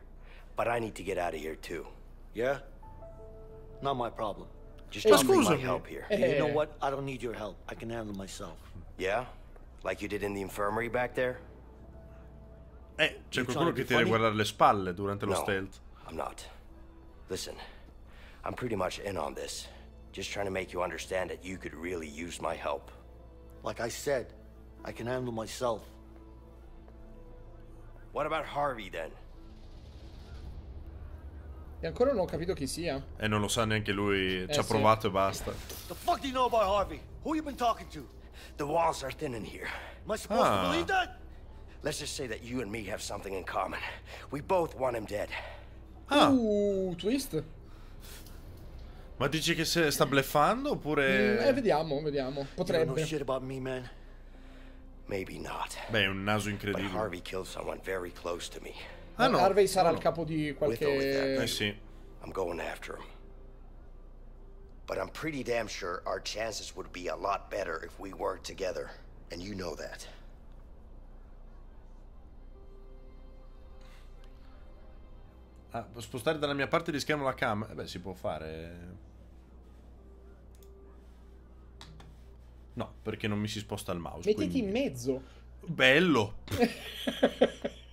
C: But I need to get out of here too. Yeah? Not my problem. Just don't need my help here. You know what? I don't need your help. I can handle myself. Yeah? Like you did in the infirmary back there? Eh, c'è qualcuno che ti deve guardare le
A: spalle durante lo no, stealth.
C: I'm not. Listen, I'm pretty much in on this. Just trying to make you understand that you could really use my help. Like I said, I can handle myself. What about Harvey then?
B: E ancora non ho capito chi sia.
A: E non lo sa neanche lui, eh, ci ha sì. provato e basta. The
C: fuck do you know about Harvey? Who you been talking to? The walls are thin in here. Am I supposed ah. to believe that? Let's just say that you and me have something in common. We both want him dead.
B: Ah. Uh, twist.
A: Ma dici che se sta bleffando oppure... Mm, eh,
B: vediamo, vediamo. Potrebbe. You know shit about me, man.
A: Maybe not. Beh, è un naso incredibile. But Harvey
C: killed someone very close to me.
B: Ah, no. Harvey sarà no. il capo di qualche... Eh
C: sì. I'm going after him. But I'm pretty damn sure our chances would be a lot better if we worked together. And you know that.
A: Ah, spostare dalla mia parte di schermo la cam? eh Beh, si può fare.
B: No, perché non mi si sposta il mouse. Mettiti quindi... in mezzo. Bello.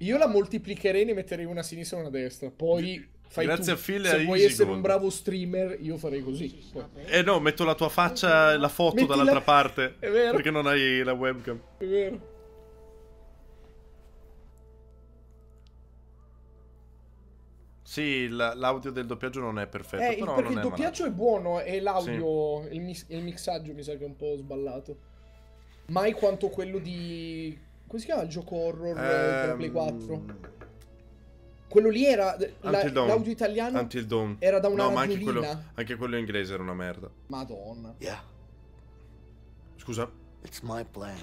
B: Io la moltiplicherei e ne metterei una a sinistra e una a destra. Poi fai Grazie tu. a Phil Se vuoi essere un bravo streamer, io farei così.
A: Eh no, metto la tua faccia, la foto Metti dall'altra parte. È vero. Perché non hai la webcam. È vero. Sì, l'audio del doppiaggio non è perfetto. Eh, però perché il doppiaggio
B: malato. è buono e l'audio, sì. il, mix, il mixaggio mi sa che è un po' sballato. Mai quanto quello di come si chiama il gioco horror eh, ehm... Um... Play 4? Quello lì era. La, l'audio italiano Until Dawn. era da una no, ma anche quello,
A: anche quello, inglese era una merda.
B: Madonna. Yeah.
C: Scusa? It's my plan.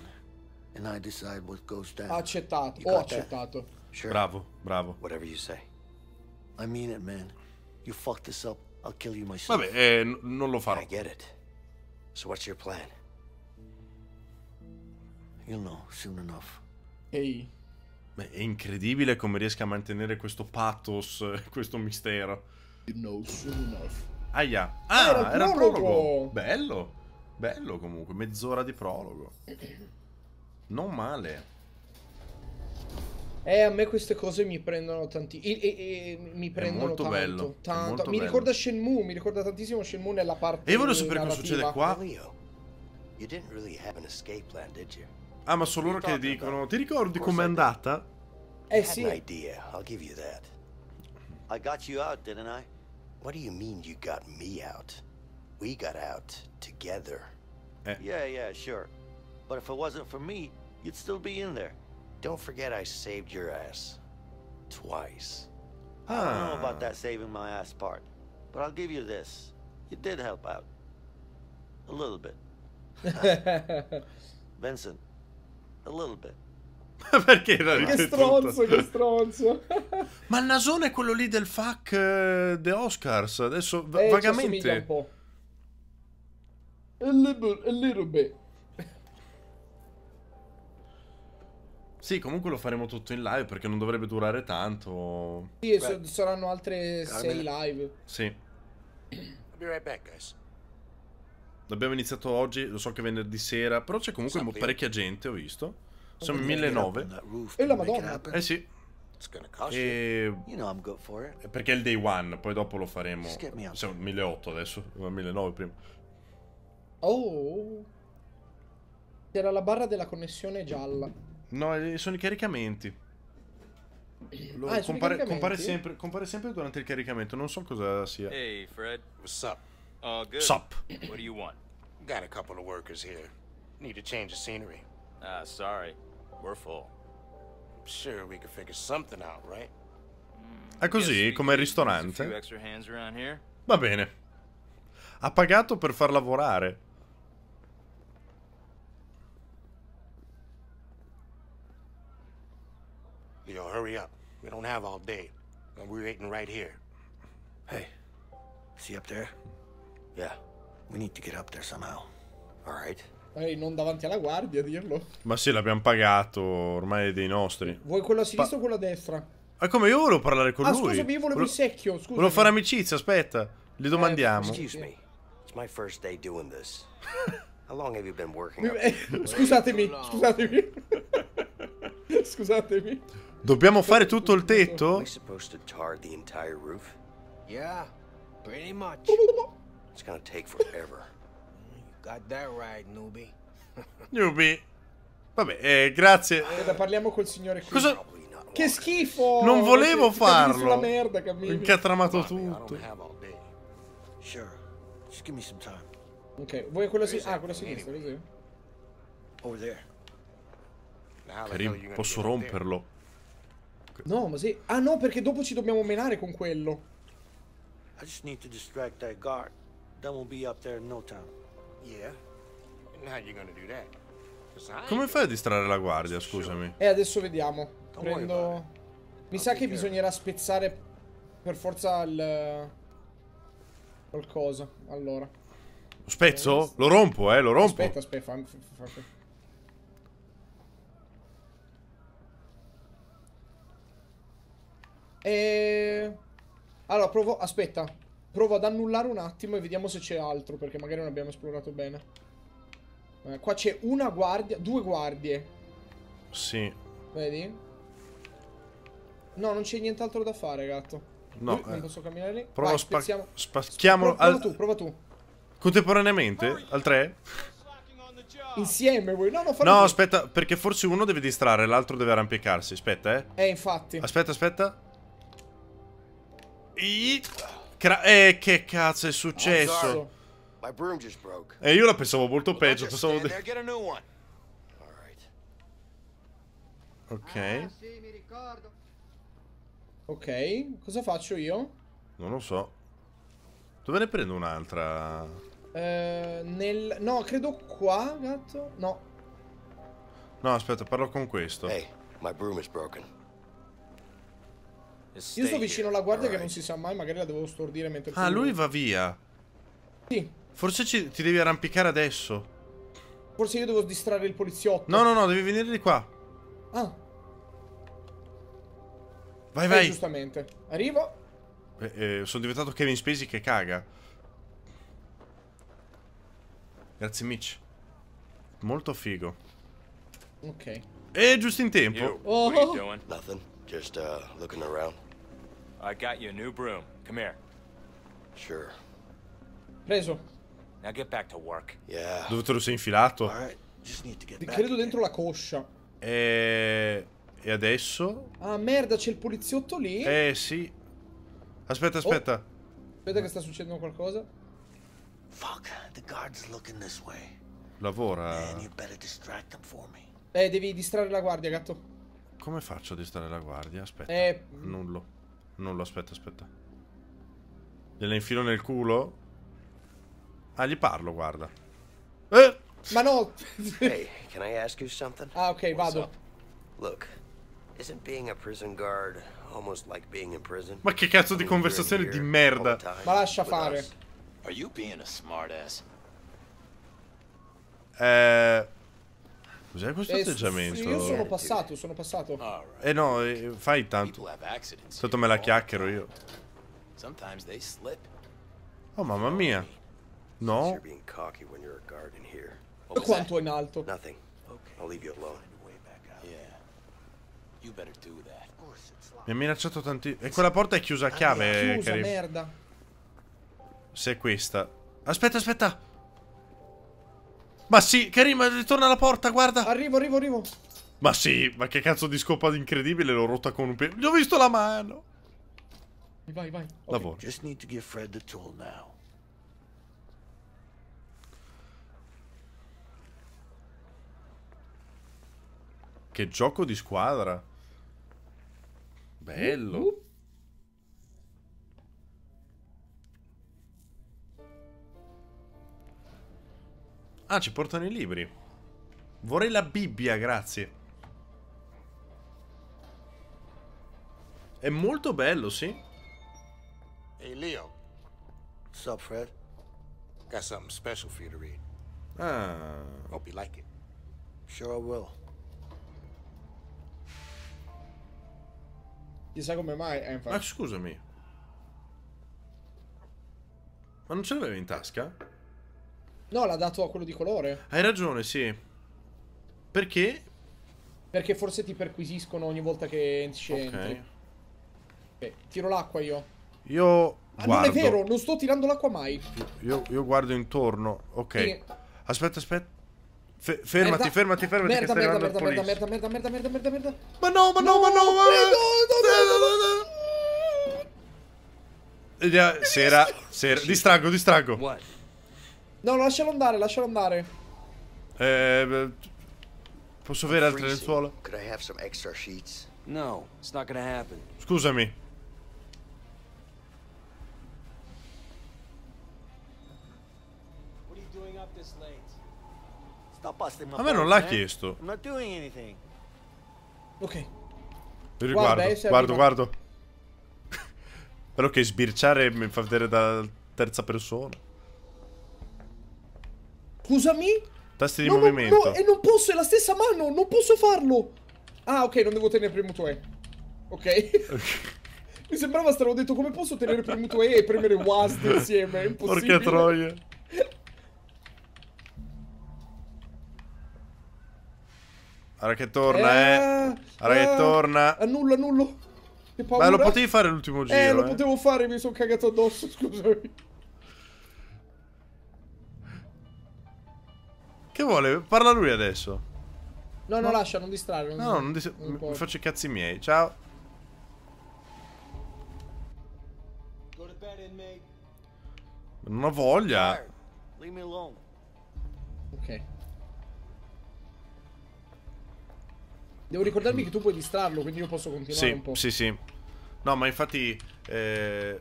C: And I decide what goes down. Accettato. Ho accettato. Sure. Bravo, bravo. Whatever you say. I mean it, man. You fucked this up. I'll kill you myself. Vabbè,
A: eh, non lo farò. I get it.
C: So what's your plan? You'll know soon
B: enough. Ehi.
A: Beh, è incredibile come riesca a mantenere questo pathos, questo mistero. You know soon enough. Aia. Ah, era, era prologo. prologo. Bello. Bello comunque, mezz'ora di prologo. Non male.
B: Eh, a me queste cose mi prendono tanti. E, e, e, mi prendono molto tanto, bello. Tanto. Molto mi bello. ricorda Shenmue, mi ricorda tantissimo Shenmue nella parte. E io voglio sapere cosa succede qua.
A: You
B: didn't really
C: have an escape plan, did you?
A: Ah, ma sono loro che dicono, ti ricordi com'è andata?
C: Eh sì. idea, I'll give you that. I got you out, didn't I? What do you mean you got me out? We got out together. Eh. Yeah, yeah, sure. But if it wasn't for me, you'd still be in there. Don't forget I saved your ass. Twice. Ah. I don't know about ah. that saving my ass part, but I'll give you this. You did help out. A little bit. Vincent, A little bit.
A: Perché era Che stronzo, che stronzo. Ma il nasone è quello lì del fuck uh, The Oscars. Adesso eh, vagamente. Un po'.
B: A little, a little bit.
A: Sì, comunque lo faremo tutto in live perché non dovrebbe durare tanto.
B: Sì, Beh. saranno altre 6 live. Sì. I'll be right back, guys.
A: L'abbiamo iniziato oggi, lo so che è venerdì sera, però c'è comunque Sappi. parecchia gente, ho visto. Siamo in 1.900.
C: E la madonna. Eh
A: sì. E... Perché è il day one, poi dopo lo faremo. Siamo 1008 adesso, 1009 prima.
B: Oh. C'era la barra della connessione gialla.
A: No, eh, sono i caricamenti. Ah, compare, Compare, sempre, compare sempre durante il caricamento, non so cosa sia.
C: Ehi, hey, Fred. What's up? All oh, good. Sup? What do you want? Got a couple of workers here. Need a change of scenery. Ah, sorry. We're full. Sure, we could figure something out, right?
A: Hmm, È così, come il ristorante. Va bene. Ha pagato per far lavorare.
C: Yo, hurry up. We don't have all day. We're waiting
A: right here. Hey, see up there? Yeah, we need to get
B: up there somehow. All right. Magari non davanti alla guardia dirlo.
A: Ma sì, l'abbiamo pagato, ormai è dei nostri.
B: Vuoi quello a sinistra pa o quello a destra?
A: Ah, come io volevo parlare con ah, lui? Ah, scusami, io volevo Vole... il secchio, scusa. Volevo fare amicizia, aspetta. Gli eh, domandiamo. Eh, excuse
B: me. It's my first day
C: doing this. How long have you been working eh, eh,
B: Scusatemi, scusatemi.
C: scusatemi. Dobbiamo fare tutto il tetto? Are we supposed to tar the entire roof? Yeah, pretty much. Oh, It's gonna take forever. Mm, you got that right, newbie.
A: newbie. Vabbè, eh, grazie.
B: Eh, parliamo col signore qui. Cosa... Che schifo! Non volevo che, farlo. Una merda, capito? Incatramato tutto. Sure. Just give me some time. Ok, vuoi quello si... Ah, quello sinistra, così. Over there.
A: Karim, posso romperlo?
B: No, ma sì. Ah no, perché dopo ci dobbiamo menare con quello. I just
C: need to distract that guard. Come
A: fai a distrarre la guardia, scusami? E
B: eh, adesso vediamo. Prendo... Mi sa che bisognerà spezzare per forza il... Eh, qualcosa, allora.
A: Lo spezzo? Lo rompo, eh, lo rompo.
B: Aspetta, aspetta, fammi... fammi. E... Eh, allora, provo... Aspetta. Provo ad annullare un attimo e vediamo se c'è altro, perché magari non abbiamo esplorato bene. Eh, qua c'è una guardia, due guardie. Sì. Vedi? No, non c'è nient'altro da fare, gatto. No, Ui, eh. non posso camminare lì. Prova a spazziamo.
A: Spacchiamo Prova al... tu, prova tu. Contemporaneamente? Al tre?
B: Insieme vuoi? No, no, no
A: aspetta, perché forse uno deve distrarre, l'altro deve arrampicarsi. Aspetta, eh.
B: Eh, infatti. Aspetta, aspetta. Iii.
A: Cra eh, che cazzo è successo? E eh, io la pensavo molto peggio, pensavo di...
C: Ah,
A: ok. Ok,
B: cosa faccio io?
A: Non lo so. Dove ne prendo un'altra?
B: Eh, nel... No, credo qua, gatto. No.
A: No, aspetta, parlo con questo. Hey, my broom is broken.
B: Io sto vicino alla guardia right. che non si sa mai, magari la devo stordire mentre... Ah, lui
A: va via. Sì. Forse ci, ti devi arrampicare adesso.
B: Forse io devo distrarre il poliziotto.
A: No, no, no, devi venire di qua. Ah. Vai, eh, vai.
B: giustamente. Arrivo.
A: Eh, eh, sono diventato Kevin Spacey che caga. Grazie, Mitch. Molto figo.
B: Ok. E
A: giusto in tempo. You, oh.
C: what are you oh. doing? Nothing. Just uh, looking around. I got you a new broom. Come here. Sure. Preso. Now get back to
B: work. Yeah.
A: Dove te lo sei infilato?
B: Right. Credo dentro la coscia.
A: E... e adesso?
B: Ah, merda, c'è il poliziotto lì? Eh,
A: sì. Aspetta, oh. aspetta.
B: Oh. Aspetta che sta succedendo qualcosa.
C: Fuck, the guard's
B: looking this way.
A: Lavora. Man,
B: eh, devi distrarre la guardia, gatto.
A: Come faccio a distrarre la guardia? Aspetta. Eh, nullo. Non lo aspetta, aspetta. Gliela infilo nel culo? Ah, gli parlo, guarda.
C: Eh! Ma no! hey, can I ask you something? Ah, ok, What's vado. Up? Look, isn't being a prison guard almost like being in prison? Ma che cazzo di conversazione di merda!
A: Ma lascia fare.
C: Are you being a smartass?
A: Eh... Cos'è questo eh, atteggiamento? Io sono
B: passato, sono passato.
A: Eh no, eh, fai tanto. Tanto me la chiacchiero io. Oh mamma mia. No. E quanto è in alto?
C: Nothing. I'll leave you alone. Mi ha
A: minacciato tantissimo. E quella porta è chiusa a chiave. Ah, è chiusa, merda. Se è questa. Aspetta, aspetta. Ma sì, Karim, ritorna alla porta, guarda. Arrivo, arrivo, arrivo. Ma sì, ma che cazzo di scopa incredibile, l'ho rotta con un piede. Gli ho visto la mano. Vai, vai. Lavoro. Okay. Just need to give Fred the tool now. Che gioco di squadra. Bello. Uh, uh. Ah, ci portano i libri. Vorrei la Bibbia, grazie. È molto bello, sì.
C: Hey, Leo. What's up, Fred? Got something special for you to read.
B: Ah. Hope you like it. Sure will. Chissà come mai, eh, infatti. Ma scusami.
A: Ma non ce l'avevi in tasca?
B: No, l'ha dato a quello di colore.
A: Hai ragione, sì. Perché?
B: Perché forse ti perquisiscono ogni volta che entri. Ok. Beh, tiro l'acqua io.
A: Io... Ah, guardo. non è vero,
B: non sto tirando l'acqua mai.
A: Io, io, guardo intorno. Ok. Sì. Aspetta, aspetta. Fe fermati, merda. fermati, fermati. Merda, merda, merda, merda, merda,
B: merda, merda, merda, merda, merda. Ma no, ma no, no ma no, ma no. no,
A: no, no, no. Sera, sera. Distraggo, distraggo. What?
B: No, lascialo andare, lascialo andare.
A: Eh, posso avere altre lenzuola? No, Scusami.
C: A me non l'ha chiesto.
A: Ok. Guarda, eh, guardo, guardo, guardo. Però che sbirciare mi fa vedere da terza persona. Scusami? Tasti di no, movimento. No, no, e
B: non posso, è la stessa mano, non posso farlo. Ah, ok, non devo tenere premuto E. Ok. Mi sembrava stavo detto come posso tenere premuto E e premere WASD insieme, è impossibile. Porca troia.
A: Ora che torna, eh. eh. Ora eh. che torna. Annullo, annullo.
B: Che Ma lo potevi fare l'ultimo eh, giro. Eh, lo eh. potevo fare, mi sono cagato addosso, scusami.
A: Che vuole? Parla lui adesso.
B: No, no, no. lascia, non distrarre. no, no, non distrarre. mi, mi
A: faccio i cazzi miei. Ciao. Non ho voglia.
C: Ok.
B: Devo ricordarmi che tu puoi distrarlo, quindi io posso continuare sì, un
A: po'. Sì, sì. No, ma infatti eh,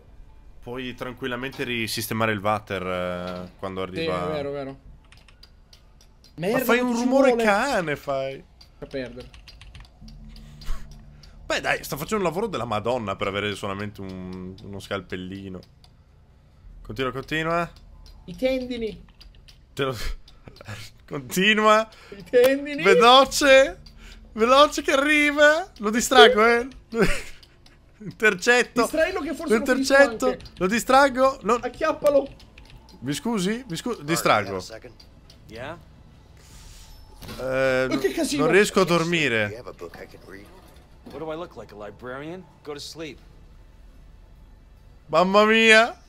A: puoi tranquillamente risistemare il water eh, quando arriva... Sì, è vero, è
B: vero. Merda, Ma fai un rumore cane, fai. Per perdere.
A: Beh dai, sta facendo un lavoro della madonna per avere solamente un, uno scalpellino. Continua, continua.
B: I tendini.
A: Te lo... Continua.
B: I tendini. Veloce.
A: Veloce che arriva. Lo distraggo, eh. Intercetto. Distrailo che forse Intercetto. Lo, lo distraggo. No. Acchiappalo. Mi scusi? Mi scusi? Distraggo. Yeah? Eh, non riesco a dormire. Mamma mia!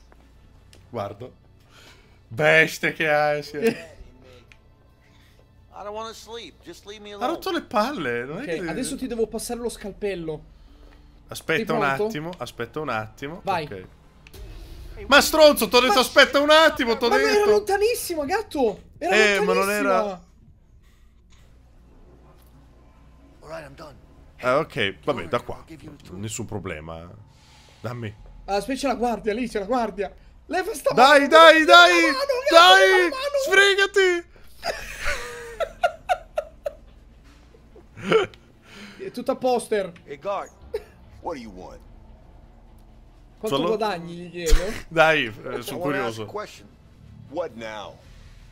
A: Guardo. Bestia che ansia. ha rotto le palle. Non okay, è che... Adesso ti
B: devo passare lo scalpello.
A: Aspetta un attimo, aspetta un attimo. Vai. Okay.
B: Ma stronzo, t'ho detto aspetta un attimo, t'ho detto. Ma era lontanissimo, gatto.
A: Era eh, ma non era Ah, ok, vabbè, da qua. Nessun problema. Dammi.
B: Aspetta, ah, specie la guardia, lì c'è la guardia. Leva sta Dai, mano, dai, dai! Dai! Sfregati! È tutta poster. Hey guard, what do you want?
A: Quanto Solo... guadagni
B: gli chiedo? dai, eh, sono curioso. What now?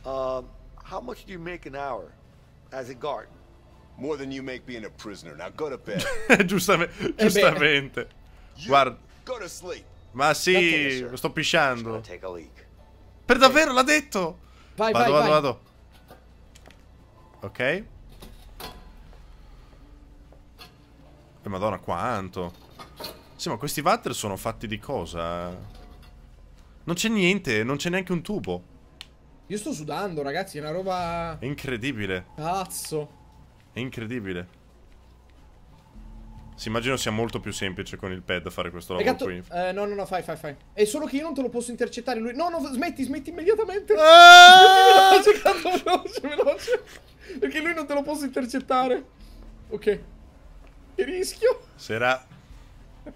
C: Uh, how much do you make an hour as a guard? More than you make being a prisoner. Now go to bed.
A: Eh giustamente. giustamente. Guarda. Ma sì, lo sto pisciando. Per davvero l'ha detto. Vai, vado, vai, vado, vai. vado. Ok. Eh, madonna, quanto. Sì, ma questi water sono fatti di cosa? Non c'è niente, non c'è neanche un tubo.
B: Io sto sudando, ragazzi, è una roba...
A: incredibile.
B: Cazzo.
A: È incredibile. Si immagino sia molto più semplice con il pad fare questo lavoro Gatto, qui.
B: Eh, no, no, no, fai, fai, fai. È solo che io non te lo posso intercettare. Lui... No, no, smetti, smetti immediatamente. Ah! Smetti, veloce, veloce, veloce. Perché lui non te lo posso intercettare. Ok. Che rischio. Sera.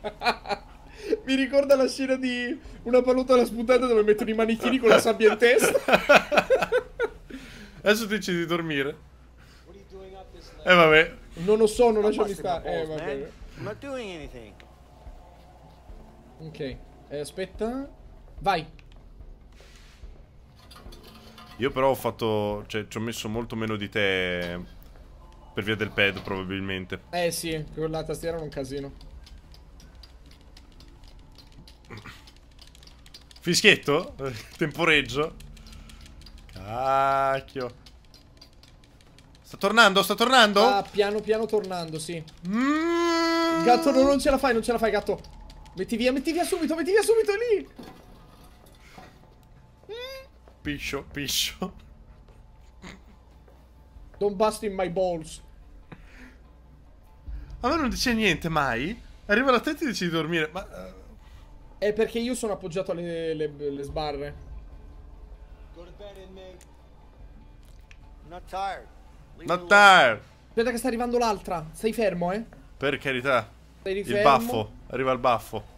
B: Mi ricorda la scena di una alla sputata dove mettono i manichini con la sabbia in testa.
A: Adesso ti dici di dormire eh, vabbè. Non lo so, non
B: lasciami stare. Eh, vabbè.
C: Not doing anything.
B: Ok. Eh, aspetta. Vai.
A: Io però ho fatto... Cioè, ci ho messo molto meno di te... Per via del pad, probabilmente.
B: Eh, sì. Con la tastiera era un casino.
A: Fischietto? Temporeggio?
B: Cacchio. Sta tornando, sta tornando? Ah, piano piano tornando, sì. Mm. Gatto, no, non ce la fai, non ce la fai, gatto. Metti via, metti via subito, metti via subito lì.
A: Mm. Piscio, piscio.
B: Don't bust in my balls. A me non dice niente mai. Arriva la testa e decidi di dormire, ma... Uh... È perché io sono appoggiato alle le, le sbarre. Go to bed, Not tired. Nattar! Aspetta che sta arrivando l'altra. Stai fermo, eh?
A: Per carità. Stai fermo. Il baffo. Arriva il baffo.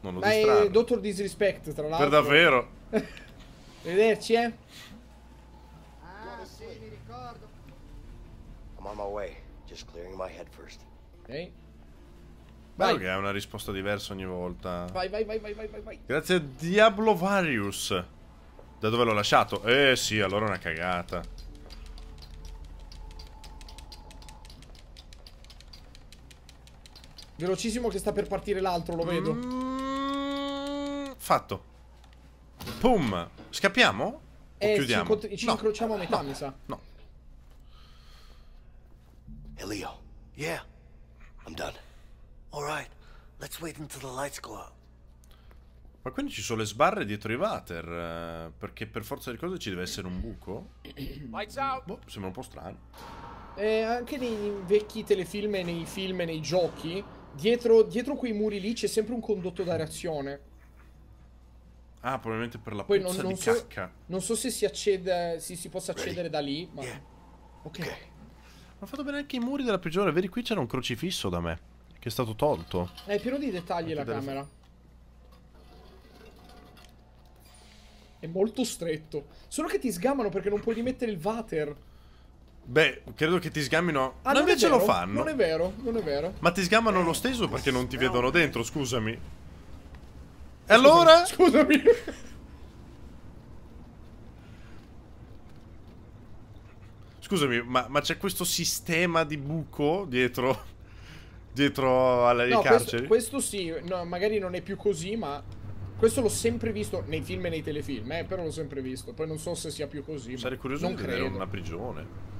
A: Non lo Dai,
B: Dottor Disrespect, tra l'altro. Per davvero. Arrivederci, eh. Ah, sì,
C: mi ricordo. I'm on my way. Just clearing my head first. Ok.
B: Bello
A: che ha una risposta diversa ogni volta. Vai,
B: vai, vai, vai, vai, vai.
A: Grazie a Diablo Varius. Da dove l'ho lasciato? Eh sì, allora è una cagata.
B: Velocissimo che sta per partire l'altro, lo vedo. Mm,
A: fatto. Pum. Scappiamo?
B: Eh, chiudiamo? Ci, ci no. incrociamo a metà, no. mi sa.
A: No.
C: Elio. Hey, yeah. I'm done. Alright, let's wait until the lights
B: go out.
A: Ma quindi ci sono le sbarre dietro i water, eh, perché per forza di cose ci deve essere un buco?
B: Lights out! Boh,
A: sembra un po' strano.
B: Eh, anche nei vecchi telefilm e nei film e nei giochi, dietro, dietro quei muri lì c'è sempre un condotto da reazione.
A: Ah, probabilmente per la Poi non, non, so,
B: non, so, se si, accede, si, si possa accedere Ready? da lì, ma... Yeah. Ok. Ma ho fatto bene anche i
A: muri della prigione, vedi qui c'era un crocifisso da me. Che è stato tolto.
B: È pieno di dettagli la camera. È molto stretto. Solo che ti sgamano perché non puoi rimettere il water.
A: Beh, credo che ti sgamino. Ah, no, invece lo fanno. Non è
B: vero, non è vero.
A: Ma ti sgamano lo stesso perché non ti vedono dentro, scusami.
B: E allora? Scusami.
A: Scusami, ma, ma c'è questo sistema di buco dietro dietro alle no, carceri? Questo,
B: questo sì, no, magari non è più così, ma questo l'ho sempre visto nei film e nei telefilm, eh, però l'ho sempre visto. Poi non so se sia più così. Sarei curioso di vedere una
A: prigione.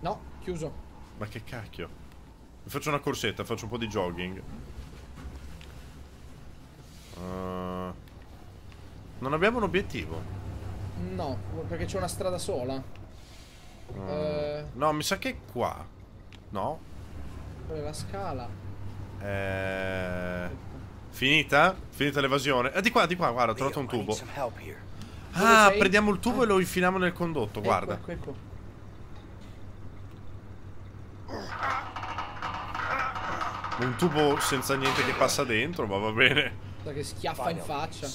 B: No, chiuso.
A: Ma che cacchio. Mi faccio una corsetta, faccio un po' di jogging. Uh, non abbiamo un obiettivo.
B: No, perché c'è una strada sola.
A: Eh. No, mi sa che è qua. No?
B: Dove la scala?
A: Eh... Finita? Finita l'evasione? Eh, di qua, di qua, guarda, ho trovato un tubo.
B: Ah, prendiamo
A: il tubo ah. e lo infiliamo nel condotto, ecco, guarda. Ecco, ecco. Un tubo senza niente che passa dentro, ma va bene.
B: Che schiaffa in faccia.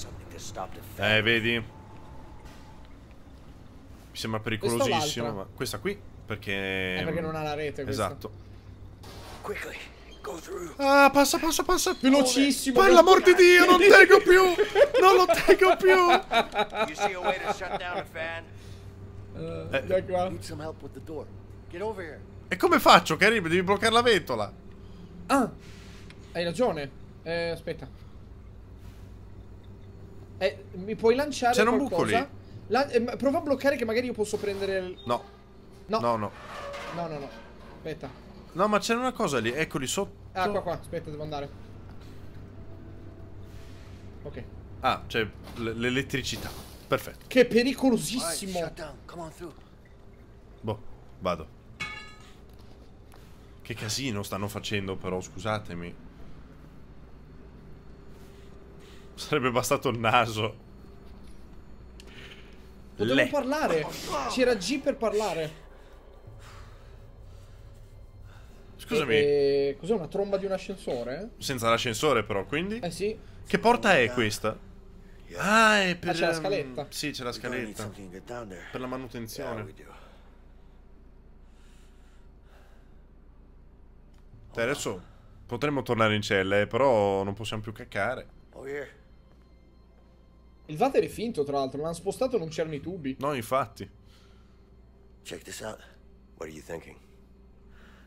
A: Eh, vedi? Mi sembra pericolosissimo, ma questa qui perché È eh, perché non ha la rete questa. Esatto. Quickly. Ah, passa, passa, passa. Velocissimo. Per l'amor di Dio, non tengo più. Non lo tengo più. Eh. eh. E come faccio, Carib? Devi bloccare la ventola.
B: Ah, hai ragione. Eh, aspetta. Eh, mi puoi lanciare C'era un buco lì. La eh, prova a bloccare che magari io posso prendere il...
A: No. No. No, no.
B: No, no, no. Aspetta. No,
A: ma c'è una cosa lì. Eccoli sotto.
B: Ah, qua, qua. Aspetta, devo andare. Ok.
A: Ah, c'è l'elettricità. Perfetto.
B: Che pericolosissimo.
C: Right,
A: boh, vado. Che casino stanno facendo però, scusatemi. Sarebbe bastato il naso. Potevo Le. parlare. C'era
B: G per parlare. Scusami. E... Cos'è una tromba di un ascensore?
A: Senza l'ascensore però, quindi? Eh sì. Che porta è questa?
B: Ah, è ah, per... Ah, c'è la ehm, scaletta.
A: Um, sì, c'è la scaletta. Per la manutenzione. Te cioè, adesso potremmo tornare in cella, eh, però non possiamo più caccare.
B: Oh yeah. Il water è finto, tra l'altro. L'hanno spostato e non c'erano i tubi. No, infatti. Check this out. What are you thinking?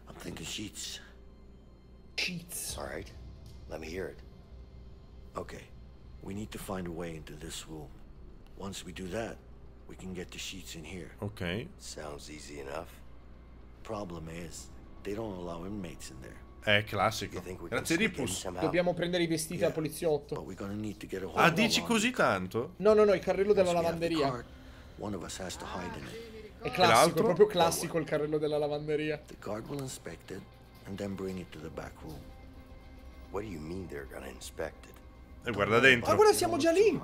B: I'm thinking
C: sheets. Sheets. All right. Let me hear it. Okay. We need to find a way into this room. Once we do that, we can get the sheets in here. Okay. Sounds easy enough. Problem is, they don't allow
A: inmates in there. È classico. Grazie Ripus. Dobbiamo
B: prendere i vestiti yeah, al poliziotto. Ah, dici così
A: tanto?
B: No, no, no, il carrello della lavanderia. È classico, è proprio classico il carrello della lavanderia. The guard will inspect it
C: and then bring it to the back room. What do you mean they're gonna inspect it? E eh,
A: guarda dentro. Ma guarda,
B: siamo già lì.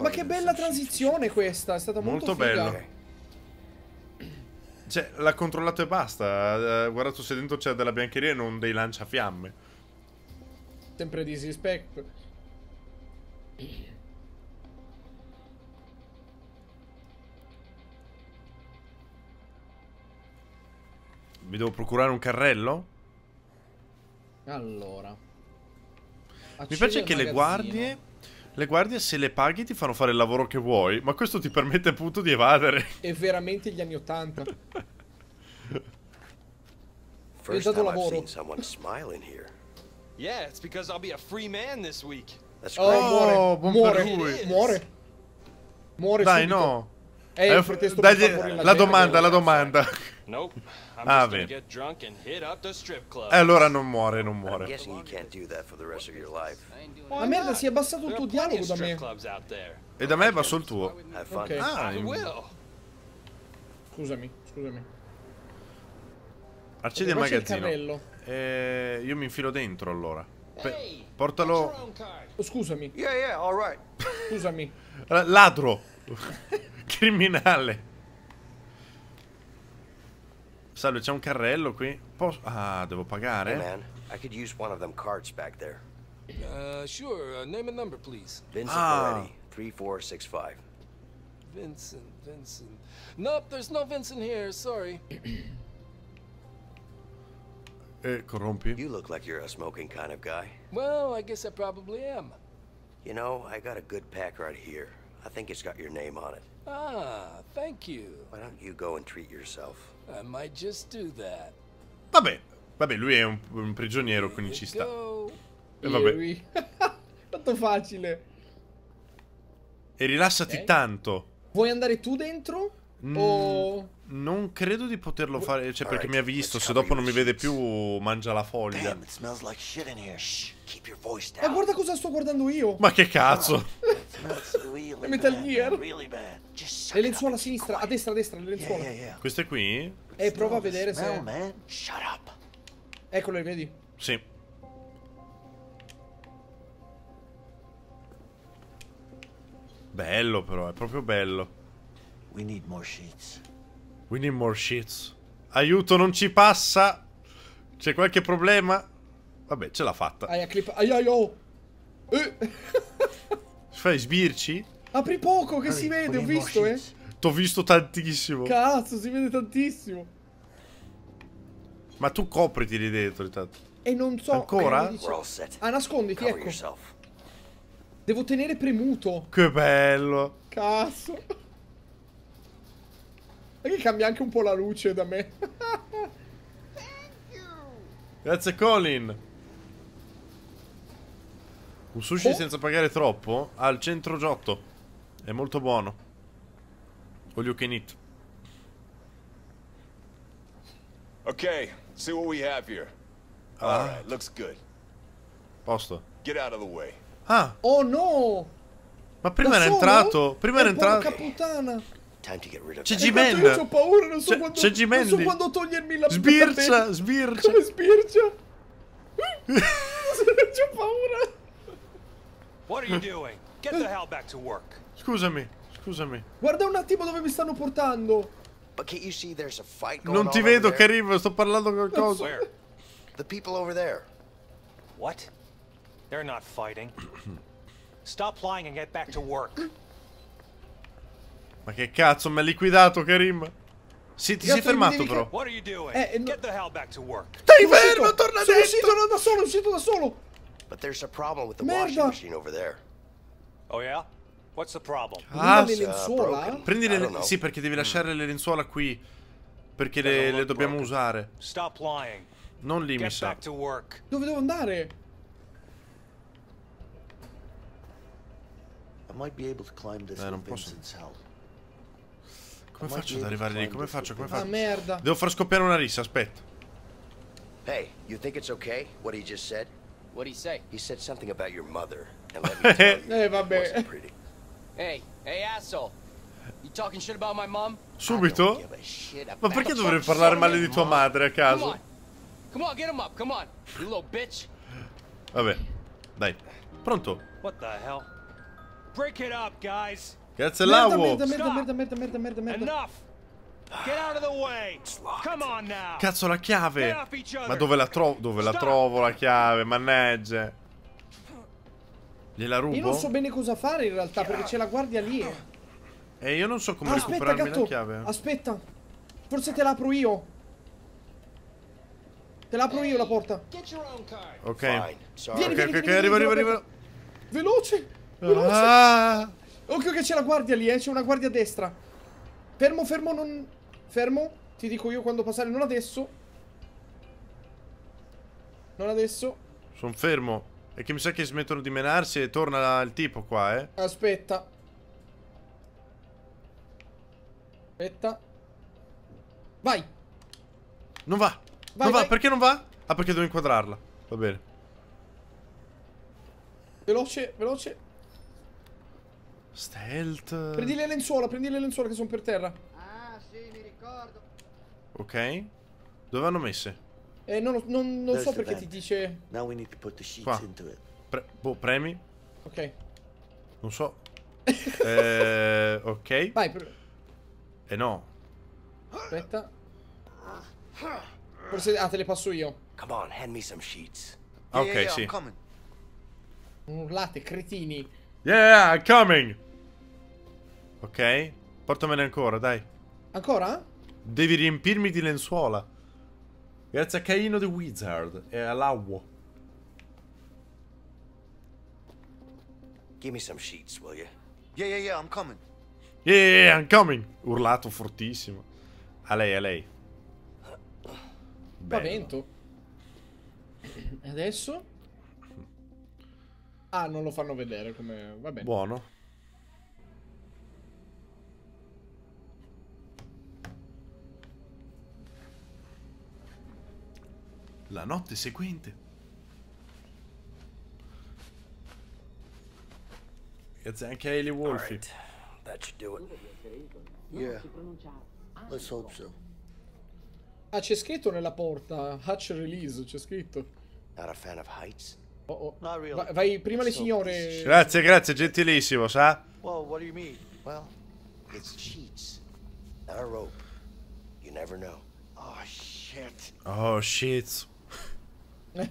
B: Ma che bella transizione questa, è stata molto, molto bella.
A: Cioè, l'ha controllato e basta. Eh, guardato se dentro c'è della biancheria e non dei lanciafiamme.
B: Sempre disrespect.
A: Mi devo procurare un carrello?
B: Allora. Accedi Mi piace che le guardie
A: le guardie se le paghi ti fanno fare il lavoro che vuoi, ma questo ti permette appunto di evadere.
B: È veramente gli anni Ottanta. First time I've seen
A: someone smile
C: Oh, muore. Oh, buon muore.
B: Muore. Dai, no. Eh, eh, dagli, la, la domanda, la domanda. Nope. Ah, beh.
A: E allora non muore, non muore.
B: Ma merda, si è abbassato il tuo dialogo da me.
A: E da me basso il tuo. Okay. Ah,
B: scusami, scusami.
A: Accendi il magazzino. Il eh, io mi infilo dentro allora. Pe portalo.
B: Oh, scusami. Yeah, yeah, right. Scusami.
A: Ladro. criminale. Salve, c'è un carrello qui. Posso... Ah, devo pagare? Hey man, I could use one of them carts back there. Uh,
C: sure. Uh, name and number, please. Vincent ah. Moretti,
A: 3465.
B: Vincent, Vincent. Nope, there's no Vincent here, sorry. E
C: eh, corrompi. You look like you're a smoking kind of guy.
B: Well, I guess I
C: probably am. You know, I got a good pack right here. I think it's got your name on it. Ah, thank you. Why don't you go and treat yourself? I might just do that.
A: Vabbè, vabbè, lui è un, un prigioniero, quindi ci sta. E vabbè.
B: Tanto facile.
A: E rilassati okay. tanto.
B: Vuoi andare tu dentro? Mm. O...
A: Non credo di poterlo fare, cioè perché mi ha visto, se dopo non mi vede più mangia la foglia. Ma eh,
B: guarda cosa sto guardando io. Ma
A: che cazzo?
B: È Metal Gear. Le lenzuola a sinistra, a destra, a destra, le lenzuola. Queste qui? E eh, prova a vedere se... le vedi?
A: Sì. Bello però, è proprio bello. We need more sheets. We need more sheets. Aiuto, non ci passa. C'è qualche problema? Vabbè, ce l'ha fatta.
B: Aia, clip... Aia, io. Oh. Eh.
A: Fai sbirci?
B: Apri poco, che All si vede, ho visto, eh.
A: T'ho visto tantissimo.
B: Cazzo, si vede tantissimo.
A: Ma tu copriti lì dentro, intanto.
B: E non so... Ancora? ah, nasconditi, ecco. Devo tenere premuto. Che bello. Cazzo. E che cambia anche un po' la luce da me.
A: Grazie Colin. Un sushi oh. senza pagare troppo al centro Giotto. È molto buono. All you can eat.
C: Ok, see what we have here. Ah. All right, looks good. Posto. Get out of the way.
A: Ah.
B: Oh no! Ma prima da era solo? entrato, prima È eh, era entrato. Porca puttana!
C: C'è G-Man! Io ho paura, non so, cioè, quando, non so quando
B: togliermi la Sbircia, sbircia! Come sbircia? ho paura!
C: What are you doing? Get the hell back to work!
A: Scusami, scusami.
C: Guarda un
B: attimo dove mi stanno portando! Non ti vedo che arrivo, sto parlando con qualcosa. Where?
C: The people over there. What? They're not fighting. Stop lying and get back to work.
A: Ma che cazzo, mi ha liquidato Karim? Sì, ti Io sei fermato però.
B: Eh, Stai fermo, torna dentro. Sono uscito da solo, uscito da solo.
A: But there's a problem with the Merda. washing machine over there.
C: Oh yeah? What's the problem? Ah, le lenzuola? Uh, Prendi le
A: lenzuola. Sì, perché devi mm. lasciare le lenzuola qui. Perché le, le dobbiamo broken. usare. Stop lying. Non lì, Get mi sa. Dove
B: devo andare?
C: I might be able to climb this eh, non posso.
A: help. Come faccio ad arrivare lì? Come faccio? Come faccio? Ah, merda. Devo far scoppiare una rissa, aspetta.
C: Hey, you think it's okay what he just said? What he say? He said something about your
A: mother. And let me tell
C: you, eh, vabbè. pretty. Hey, hey asshole. You talking shit about my mom? Subito? Ma perché
A: dovrei parlare male di tua madre a caso?
C: Come on, get him up. Come on. You little bitch.
A: Vabbè. Dai. Pronto?
C: What the hell? Break it up, guys. Grazie all'avo. Merda, merda, merda, merda, merda, merda, merda.
A: Cazzo la chiave. Ma dove la trovo? Dove la trovo la chiave? Manneggia. Gliela rubo? Io non so bene
B: cosa fare in realtà perché c'è la guardia lì.
A: E io non so come aspetta, recuperarmi gatto, la chiave.
B: Aspetta. Forse te l'apro io. Te l'apro io la porta. Ok. Vieni,
A: okay, vieni, okay, vieni, okay, arrivo, arrivo, arrivo.
B: Veloce. Veloce. Ah. Occhio che c'è la guardia lì, eh. C'è una guardia a destra. Fermo, fermo, non... Fermo. Ti dico io quando passare. Non adesso. Non adesso.
A: Sono fermo. E che mi sa che smettono di menarsi e torna il tipo qua, eh.
B: Aspetta. Aspetta. Vai. Non va. Vai, non vai. va. Perché non va?
A: Ah, perché devo inquadrarla. Va bene.
B: Veloce, veloce.
A: Stealth. Prendi le
B: lenzuola, prendi le lenzuola che sono per terra. Ah, sì, mi
A: ricordo. Ok. Dove vanno messe?
B: Eh, non, non, non so perché ti dice...
A: Now we need to put the sheets Qua. into it. Pre boh, premi. Ok. Non so. eh, ok. Vai. Per... Eh no.
B: Aspetta. Forse... Ah, te le passo io. Come on, hand me some sheets. Ah, ok, yeah, yeah, sì. Urlate, cretini.
A: Yeah, I'm coming! Ok, portamene ancora, dai. Ancora? Devi riempirmi di lenzuola. Grazie a Caino the Wizard e all'Awo.
C: Give me some sheets, will you? Yeah, yeah, yeah, I'm coming.
A: Yeah, yeah, yeah I'm coming! Urlato fortissimo. A lei, a lei.
B: Bello. Pavento. Adesso? Ah, non lo fanno vedere come... va bene.
A: Buono. La notte seguente. Grazie anche a Hayley Wolfie. Right.
C: That should do it. Yeah.
B: Let's hope so. Ah, c'è scritto nella porta. Hatch release, c'è scritto. Not a fan of heights? Oh, oh. Va vai prima le signore.
A: Grazie, grazie, gentilissimo, sa?
B: Well, what do you mean? Well, it's
C: cheats. Not a rope. You never know. Oh shit.
A: Oh shit.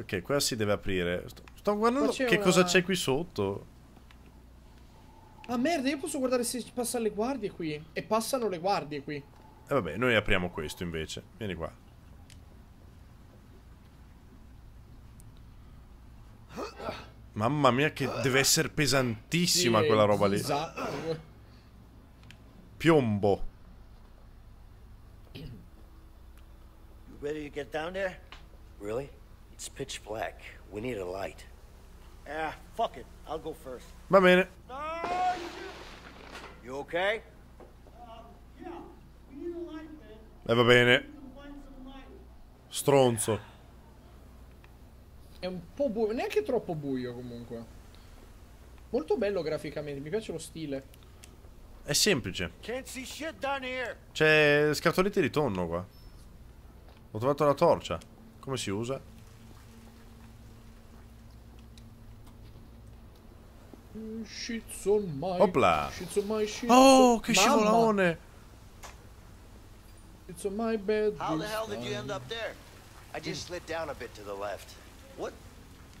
A: ok, qua si deve aprire. Sto,
B: sto guardando che una... cosa c'è
A: qui sotto.
B: Ah merda, io posso guardare se passano le guardie qui. E passano le guardie qui. E
A: eh, vabbè, noi apriamo questo invece. Vieni qua. Mamma mia che deve essere pesantissima sì, quella roba lì.
B: Esatto.
A: Piombo.
C: You ready to get down there? Really? It's pitch black. We need a light. Ah, fuck it. I'll go first. Va bene. you, okay?
A: Eh, va bene. Stronzo.
B: È un po' buio, neanche troppo buio comunque. Molto bello graficamente, mi piace lo stile.
A: È semplice. C'è scatolette di tonno qua. Ho trovato la torcia. Come si usa?
B: My, Opla! oh, che scivolone! It's on my bed. How the hell did
C: you end up there? I just slid down a bit to the left. What?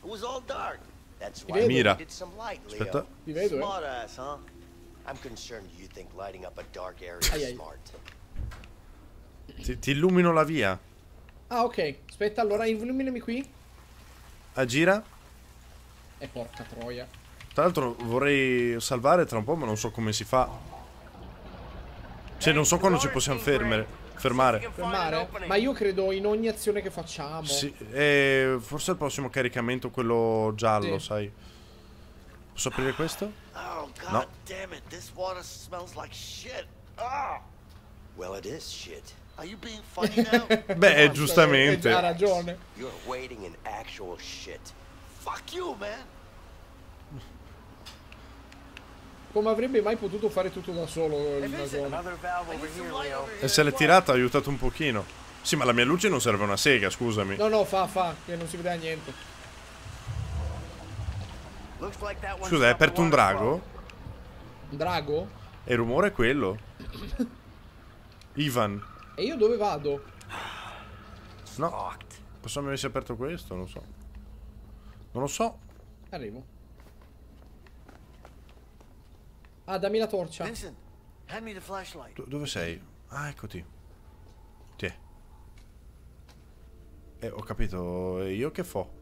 C: It was all dark. That's why we needed some light, Leo. Eh? Smart ass, huh? I'm concerned you think lighting up a dark area is smart.
A: Ti, ti, illumino la via.
B: Ah, ok. Aspetta, allora illuminami qui. A eh, gira. E eh, porca troia.
A: Tra l'altro vorrei salvare tra un po', ma non so come si fa. Cioè, non so quando ci possiamo fermare. Fermare.
B: Fermare. Ma io credo in ogni azione che facciamo. Sì,
A: eh, forse il prossimo caricamento, quello giallo, sì. sai. Posso aprire questo? Oh, God no.
B: damn it,
C: this water smells like shit. Oh. Well, it is shit. Are you being funny now?
B: Beh, giustamente. Hai ragione.
C: You're waiting in actual shit.
B: Fuck you, man. come avrebbe mai potuto fare tutto da solo il magone. E se l'è tirata
A: ha aiutato un pochino. Sì, ma la mia luce non serve una sega, scusami. No,
B: no, fa, fa, che non si vede niente. Scusa, hai aperto un drago? Un drago?
A: E il rumore è quello. Ivan.
B: E io dove vado?
A: No. Possiamo aversi aperto questo, non so. Non lo so.
B: Arrivo. Ah, dammi la torcia. Vincent, hand me the flashlight.
A: Do dove sei? Ah, eccoti. Tiè. Eh, ho capito. io che fo?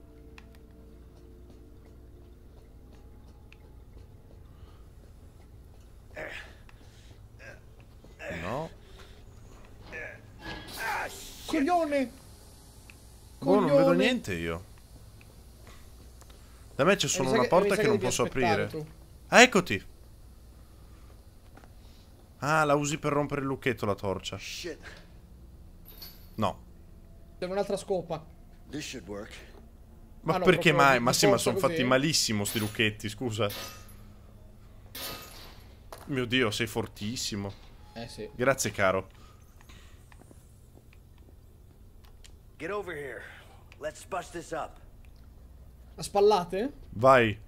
A: No.
B: Coglione!
A: Boh, non vedo niente io. Da me c'è solo eh, una che, porta che, non posso aprire. Ah, eccoti! Ah, la usi per rompere il lucchetto la torcia. Shit. No.
B: Serve un'altra scopa.
C: This should work.
B: Ma ah, no, perché mai? Ma sì, ma sono fatti
A: malissimo sti lucchetti, scusa. Mio Dio, sei fortissimo. Eh sì. Grazie, caro.
C: Get over here. Let's bust this up.
B: A spallate? Vai.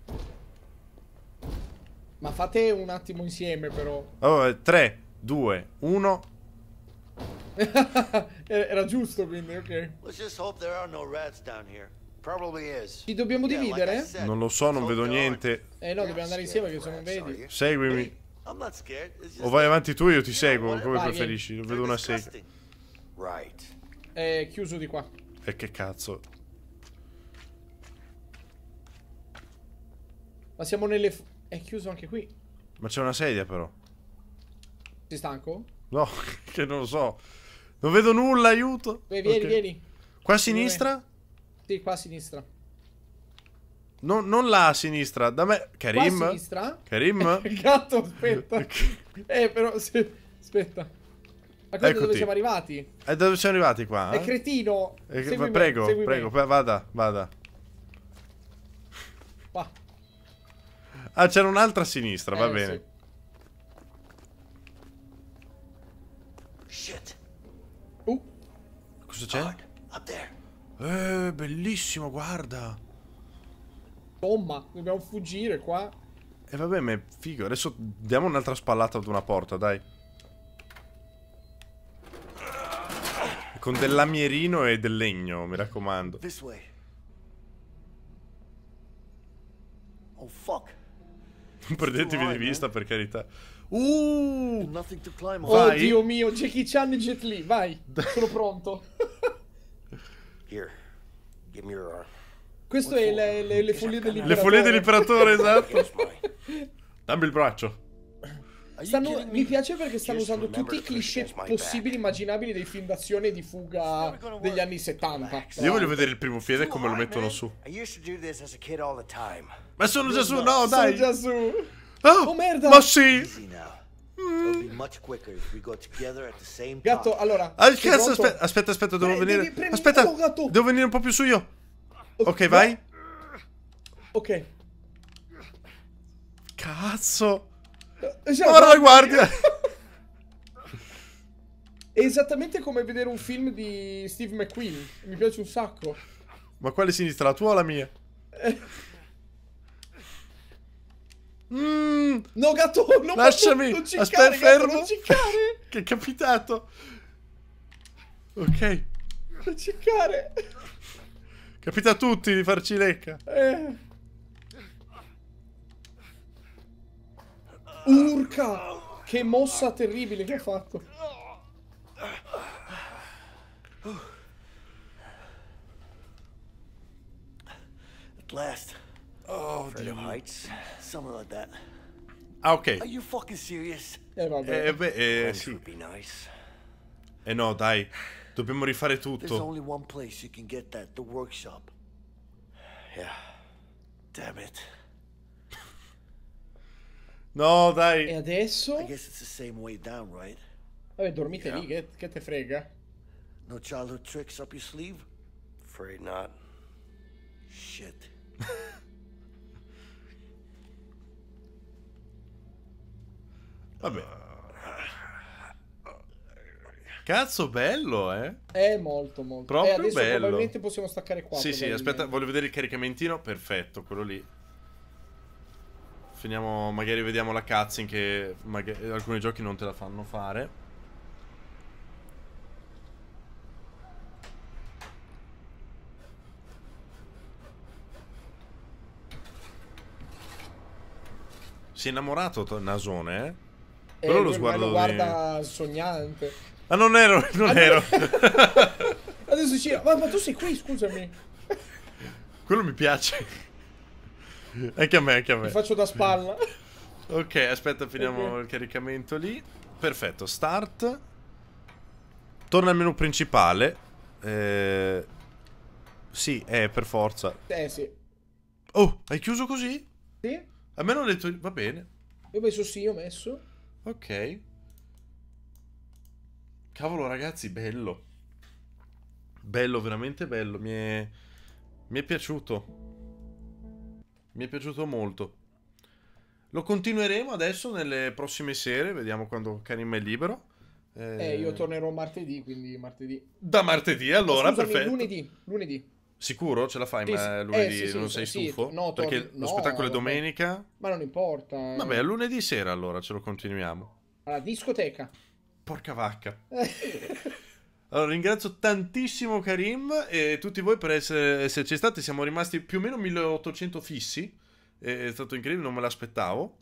B: Ma fate un attimo insieme però.
A: Allora, 3, 2, 1.
B: Era giusto
C: quindi, ok. Ci dobbiamo dividere?
A: Non lo so, non vedo niente.
B: Eh no, dobbiamo andare insieme che se non vedi.
A: Seguimi. O vai avanti tu io ti seguo, come vai, preferisci. Non Vedo una sega.
B: È eh, chiuso di qua.
A: E che cazzo.
B: Ma siamo nelle è chiuso anche qui.
A: Ma c'è una sedia però. Sei stanco? No, che non lo so. Non vedo nulla, aiuto.
B: Beh, vieni, okay. vieni. Qua a sinistra? Sì, qua a sinistra.
A: No, non là a sinistra, da me... Karim? Qua a sinistra? Karim?
B: Gatto, aspetta. eh, però... Se... Aspetta. Ma guarda dove siamo arrivati.
A: È eh, dove siamo arrivati qua? Eh? È cretino. È... Eh, Seguimi, prego, prego, prego, vada, vada. Qua. Ah, c'era un'altra a sinistra, eh, va bene. Sì. Uh. Cosa c'è?
B: Eh, bellissimo, guarda. Bomba, dobbiamo fuggire qua.
A: E eh, vabbè, ma è figo. Adesso diamo un'altra spallata ad una porta, dai. Con del lamierino e del legno, mi raccomando. This way. non Perdetevi di vista, per eh? carità.
B: Uh! Oh vai. Dio mio, Jackie Chan e Jet Li, vai. Sono pronto.
C: Here, give me your arm.
B: Questo What è le, le, le follie dell'imperatore. Le follie dell'imperatore, esatto.
A: Dammi il braccio.
B: Stanno, mi piace perché stanno usando tutti i cliché possibili, immaginabili dei film d'azione di fuga degli anni 70. Io voglio vedere
A: il primo Fiede come lo mettono su.
B: Ma sono già su, no, dai. Sono già
A: su. Oh, oh merda. Ma sì.
C: Mm. Gatto, allora. Ah, cazzo, aspetta,
A: aspetta, aspetta, devo premi, venire. Premi, aspetta, oh, devo venire un po' più su io. Ok, okay vai.
B: Ok. Cazzo. Eh, Ora la guardia! È esattamente come vedere un film di Steve McQueen. Mi piace un sacco.
A: Ma quale sinistra? La tua o la mia?
B: Mm. No, gatto, non lasciami. Non ciccare, Aspetta, fermo. Non ciccare.
A: che è capitato. Ok.
B: Non ciccare.
A: Capita a tutti di farci lecca.
B: Eh. Urca! Che mossa terribile che ha fatto.
C: At last. Oh, Dio. heights. Something like that. Ah, ok. Are you fucking serious? Eh, vabbè. Eh, beh, eh, sì.
A: Eh no, dai. Dobbiamo rifare tutto. There's only
C: one place you can get that, the workshop.
A: Yeah.
B: Damn it. No, dai. E adesso? Down, right? Vabbè, dormite yeah. lì, che, che te frega? No childhood
C: tricks up your sleeve? Afraid not. Shit.
A: Vabbè. Cazzo, bello, eh?
B: È molto, molto. Eh, Proprio eh, bello. Probabilmente possiamo staccare qua. Sì, sì, aspetta,
A: voglio vedere il caricamentino. Perfetto, quello lì. Finiamo, magari vediamo la cutscene che magari, alcuni giochi non te la fanno fare. Si è innamorato Nasone, eh? Però eh, lo sguardo lo guarda
B: di... sognante.
A: Ah, non ero, non ero.
B: Adesso ci... Ma, ma tu sei qui, scusami.
A: Quello mi piace. Anche a me, anche a me. Ti faccio da spalla. ok, aspetta, finiamo okay. il caricamento lì. Perfetto, start. Torna al menu principale. Eh... Sì, è per forza. Eh, sì. Oh, hai chiuso così? Sì. A me non ho detto... Va bene.
B: Io ho messo sì, ho messo.
A: Ok. Cavolo, ragazzi, bello. Bello, veramente bello. Mi è... Mi è piaciuto. Mi è piaciuto molto. Lo continueremo adesso nelle prossime sere, vediamo quando Karim è libero. Eh... eh io
B: tornerò martedì, quindi martedì. Da martedì, allora, Scusami, perfetto. Lunedì, lunedì.
A: Sicuro? Ce la fai, sì, ma eh, lunedì eh, sì, non sì, sei stufo? No, tor- Perché no, lo spettacolo è domenica.
B: Ma non importa. Vabbè,
A: a lunedì sera allora ce lo continuiamo.
B: Alla discoteca.
A: Porca vacca. Allora, ringrazio tantissimo Karim e tutti voi per essere, esserci stati. Siamo rimasti più o meno 1800 fissi. È stato incredibile, non me l'aspettavo.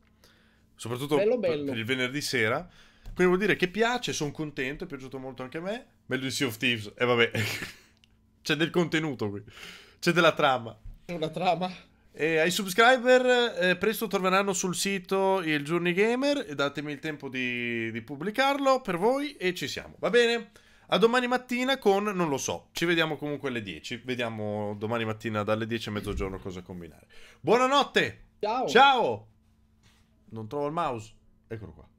A: Soprattutto bello, bello. Per, il venerdì sera. Quindi vuol dire che piace, sono contento, è piaciuto molto anche a me. Bello di Sea of Thieves. E eh, vabbè, c'è del contenuto qui. C'è della trama.
B: C'è una trama.
A: E ai subscriber eh, presto torneranno sul sito il Journey Gamer. Datemi il tempo di, di pubblicarlo per voi e ci siamo. Va bene? A domani mattina con, non lo so, ci vediamo comunque alle 10. Vediamo domani mattina dalle 10 a mezzogiorno cosa combinare. Buonanotte! Ciao! Ciao! Non trovo il mouse. Eccolo qua.